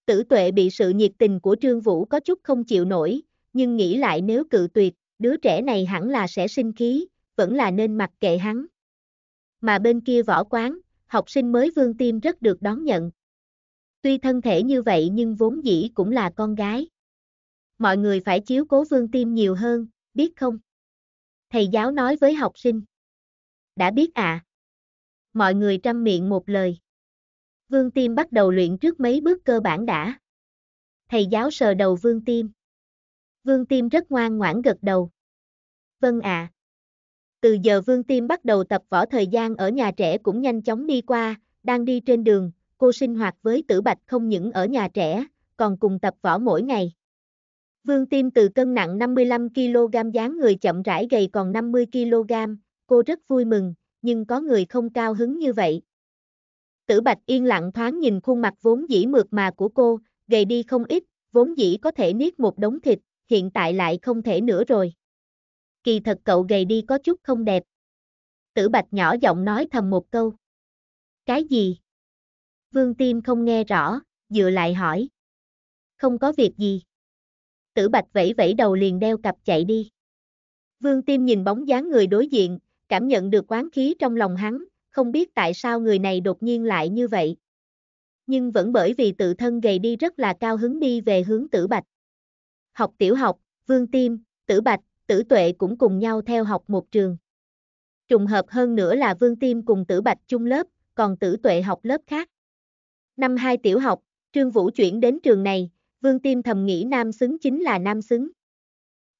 Tử tuệ bị sự nhiệt tình của Trương Vũ có chút không chịu nổi, nhưng nghĩ lại nếu cự tuyệt, đứa trẻ này hẳn là sẽ sinh khí, vẫn là nên mặc kệ hắn. Mà bên kia võ quán, học sinh mới vương tim rất được đón nhận. Tuy thân thể như vậy nhưng vốn dĩ cũng là con gái. Mọi người phải chiếu cố vương tim nhiều hơn, biết không? Thầy giáo nói với học sinh. Đã biết ạ. À. Mọi người trăm miệng một lời. Vương Tiêm bắt đầu luyện trước mấy bước cơ bản đã. Thầy giáo sờ đầu Vương Tiêm. Vương Tiêm rất ngoan ngoãn gật đầu. Vâng ạ. À. Từ giờ Vương Tiêm bắt đầu tập võ thời gian ở nhà trẻ cũng nhanh chóng đi qua, đang đi trên đường, cô sinh hoạt với Tử Bạch không những ở nhà trẻ, còn cùng tập võ mỗi ngày. Vương Tim từ cân nặng 55kg dáng người chậm rãi gầy còn 50kg, cô rất vui mừng, nhưng có người không cao hứng như vậy. Tử Bạch yên lặng thoáng nhìn khuôn mặt vốn dĩ mượt mà của cô, gầy đi không ít, vốn dĩ có thể niết một đống thịt, hiện tại lại không thể nữa rồi. Kỳ thật cậu gầy đi có chút không đẹp. Tử Bạch nhỏ giọng nói thầm một câu. Cái gì? Vương Tim không nghe rõ, dựa lại hỏi. Không có việc gì tử bạch vẫy vẫy đầu liền đeo cặp chạy đi. Vương Tiêm nhìn bóng dáng người đối diện, cảm nhận được quán khí trong lòng hắn, không biết tại sao người này đột nhiên lại như vậy. Nhưng vẫn bởi vì tự thân gầy đi rất là cao hứng đi về hướng tử bạch. Học tiểu học, Vương Tiêm, tử bạch, tử tuệ cũng cùng nhau theo học một trường. Trùng hợp hơn nữa là Vương Tiêm cùng tử bạch chung lớp, còn tử tuệ học lớp khác. Năm hai tiểu học, Trương Vũ chuyển đến trường này, vương tiêm thầm nghĩ nam xứng chính là nam xứng.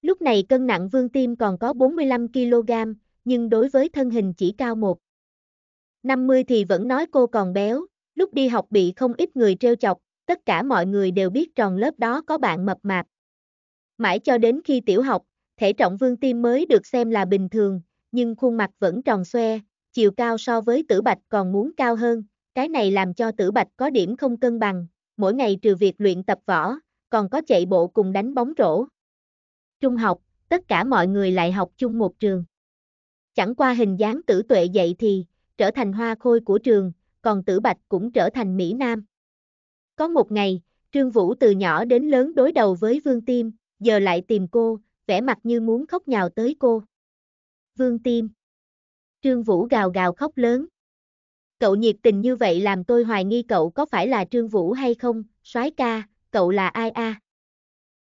Lúc này cân nặng vương tiêm còn có 45kg, nhưng đối với thân hình chỉ cao một 50 thì vẫn nói cô còn béo, lúc đi học bị không ít người trêu chọc, tất cả mọi người đều biết tròn lớp đó có bạn mập mạp. Mãi cho đến khi tiểu học, thể trọng vương tiêm mới được xem là bình thường, nhưng khuôn mặt vẫn tròn xoe, chiều cao so với tử bạch còn muốn cao hơn, cái này làm cho tử bạch có điểm không cân bằng, mỗi ngày trừ việc luyện tập võ, còn có chạy bộ cùng đánh bóng rổ. Trung học, tất cả mọi người lại học chung một trường. Chẳng qua hình dáng tử tuệ dậy thì, trở thành hoa khôi của trường, còn tử bạch cũng trở thành Mỹ Nam. Có một ngày, Trương Vũ từ nhỏ đến lớn đối đầu với Vương Tim, giờ lại tìm cô, vẻ mặt như muốn khóc nhào tới cô. Vương Tim. Trương Vũ gào gào khóc lớn. Cậu nhiệt tình như vậy làm tôi hoài nghi cậu có phải là Trương Vũ hay không, soái ca, cậu là ai a?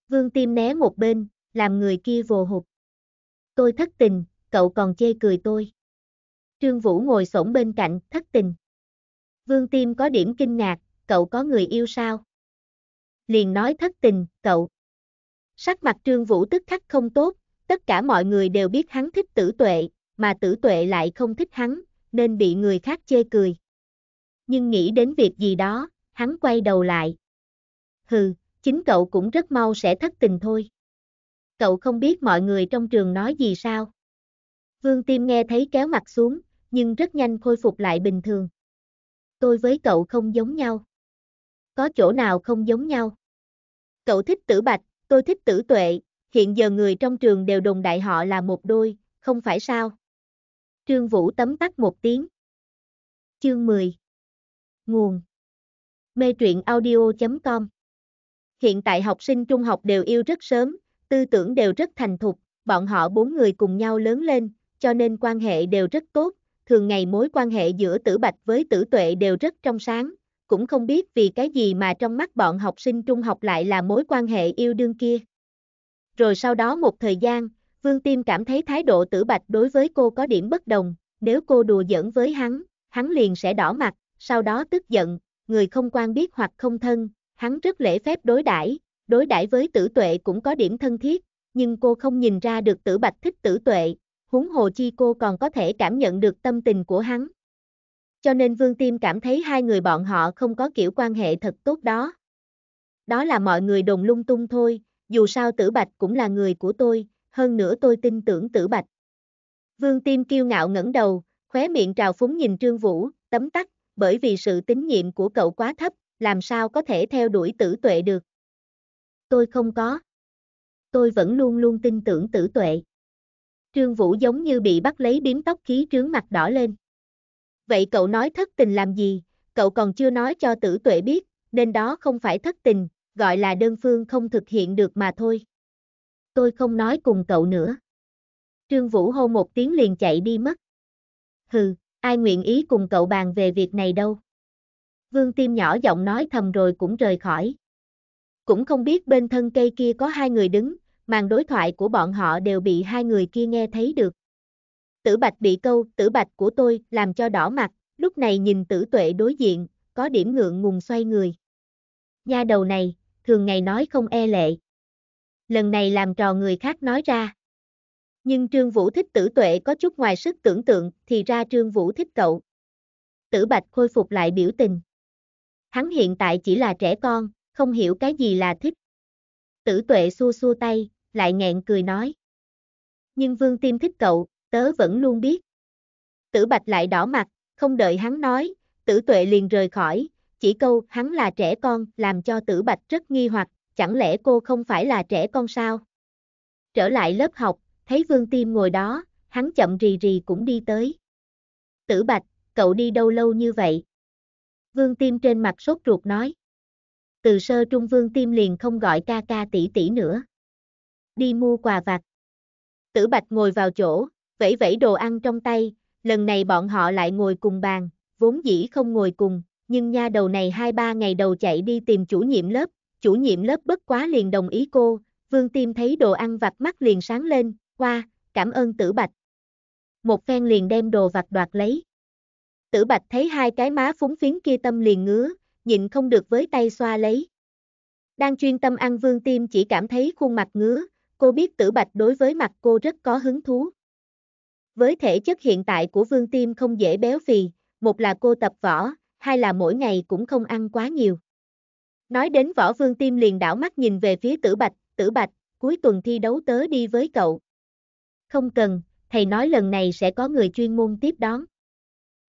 Vương Tim né một bên, làm người kia vồ hụt. Tôi thất tình, cậu còn chê cười tôi. Trương Vũ ngồi xổm bên cạnh, thất tình. Vương Tim có điểm kinh ngạc, cậu có người yêu sao? Liền nói thất tình, cậu. Sắc mặt Trương Vũ tức khắc không tốt, tất cả mọi người đều biết hắn thích tử tuệ, mà tử tuệ lại không thích hắn, nên bị người khác chê cười. Nhưng nghĩ đến việc gì đó, hắn quay đầu lại. Hừ, chính cậu cũng rất mau sẽ thất tình thôi. Cậu không biết mọi người trong trường nói gì sao? Vương Tim nghe thấy kéo mặt xuống, nhưng rất nhanh khôi phục lại bình thường. Tôi với cậu không giống nhau. Có chỗ nào không giống nhau? Cậu thích tử bạch, tôi thích tử tuệ, hiện giờ người trong trường đều đồng đại họ là một đôi, không phải sao? Trương Vũ tấm tắt một tiếng. Chương 10 Nguồn Mê truyện audio.com Hiện tại học sinh trung học đều yêu rất sớm, tư tưởng đều rất thành thục, bọn họ bốn người cùng nhau lớn lên, cho nên quan hệ đều rất tốt, thường ngày mối quan hệ giữa tử bạch với tử tuệ đều rất trong sáng, cũng không biết vì cái gì mà trong mắt bọn học sinh trung học lại là mối quan hệ yêu đương kia. Rồi sau đó một thời gian, Vương Tiêm cảm thấy thái độ tử bạch đối với cô có điểm bất đồng, nếu cô đùa giỡn với hắn, hắn liền sẽ đỏ mặt, sau đó tức giận, người không quan biết hoặc không thân, hắn rất lễ phép đối đãi, đối đãi với tử tuệ cũng có điểm thân thiết, nhưng cô không nhìn ra được tử bạch thích tử tuệ, huống hồ chi cô còn có thể cảm nhận được tâm tình của hắn. Cho nên Vương Tiêm cảm thấy hai người bọn họ không có kiểu quan hệ thật tốt đó. Đó là mọi người đồn lung tung thôi, dù sao tử bạch cũng là người của tôi, hơn nữa tôi tin tưởng tử bạch. Vương Tiêm kiêu ngạo ngẩng đầu, khóe miệng trào phúng nhìn Trương Vũ, tấm tắc, bởi vì sự tín nhiệm của cậu quá thấp, làm sao có thể theo đuổi tử tuệ được. Tôi không có. Tôi vẫn luôn luôn tin tưởng tử tuệ. Trương Vũ giống như bị bắt lấy biếm tóc khí trướng mặt đỏ lên. Vậy cậu nói thất tình làm gì, cậu còn chưa nói cho tử tuệ biết, nên đó không phải thất tình, gọi là đơn phương không thực hiện được mà thôi tôi không nói cùng cậu nữa. Trương Vũ hô một tiếng liền chạy đi mất. Hừ, ai nguyện ý cùng cậu bàn về việc này đâu. Vương Tim nhỏ giọng nói thầm rồi cũng rời khỏi. Cũng không biết bên thân cây kia có hai người đứng, màn đối thoại của bọn họ đều bị hai người kia nghe thấy được. Tử Bạch bị câu, tử Bạch của tôi, làm cho đỏ mặt, lúc này nhìn tử tuệ đối diện, có điểm ngượng ngùng xoay người. Nha đầu này, thường ngày nói không e lệ, lần này làm trò người khác nói ra. Nhưng Trương Vũ thích tử tuệ có chút ngoài sức tưởng tượng, thì ra Trương Vũ thích cậu. Tử Bạch khôi phục lại biểu tình. Hắn hiện tại chỉ là trẻ con, không hiểu cái gì là thích. Tử tuệ xua xua tay, lại nghẹn cười nói. Nhưng Vương Tim thích cậu, tớ vẫn luôn biết. Tử Bạch lại đỏ mặt, không đợi hắn nói, tử tuệ liền rời khỏi, chỉ câu hắn là trẻ con làm cho tử Bạch rất nghi hoặc chẳng lẽ cô không phải là trẻ con sao? Trở lại lớp học, thấy Vương Tiêm ngồi đó, hắn chậm rì rì cũng đi tới. Tử Bạch, cậu đi đâu lâu như vậy? Vương Tiêm trên mặt sốt ruột nói. Từ sơ trung Vương Tiêm liền không gọi ca ca tỷ tỷ nữa. Đi mua quà vặt. Tử Bạch ngồi vào chỗ, vẫy vẫy đồ ăn trong tay, lần này bọn họ lại ngồi cùng bàn, vốn dĩ không ngồi cùng, nhưng nha đầu này hai ba ngày đầu chạy đi tìm chủ nhiệm lớp, chủ nhiệm lớp bất quá liền đồng ý cô, vương tim thấy đồ ăn vặt mắt liền sáng lên, qua, cảm ơn tử bạch. Một phen liền đem đồ vặt đoạt lấy. Tử bạch thấy hai cái má phúng phiến kia tâm liền ngứa, nhịn không được với tay xoa lấy. Đang chuyên tâm ăn vương tim chỉ cảm thấy khuôn mặt ngứa, cô biết tử bạch đối với mặt cô rất có hứng thú. Với thể chất hiện tại của vương tim không dễ béo phì, một là cô tập võ, hai là mỗi ngày cũng không ăn quá nhiều. Nói đến võ vương tim liền đảo mắt nhìn về phía tử bạch, tử bạch, cuối tuần thi đấu tớ đi với cậu. Không cần, thầy nói lần này sẽ có người chuyên môn tiếp đón.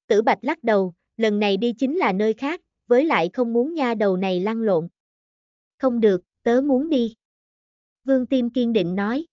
Tử bạch lắc đầu, lần này đi chính là nơi khác, với lại không muốn nha đầu này lăn lộn. Không được, tớ muốn đi. Vương Tim kiên định nói.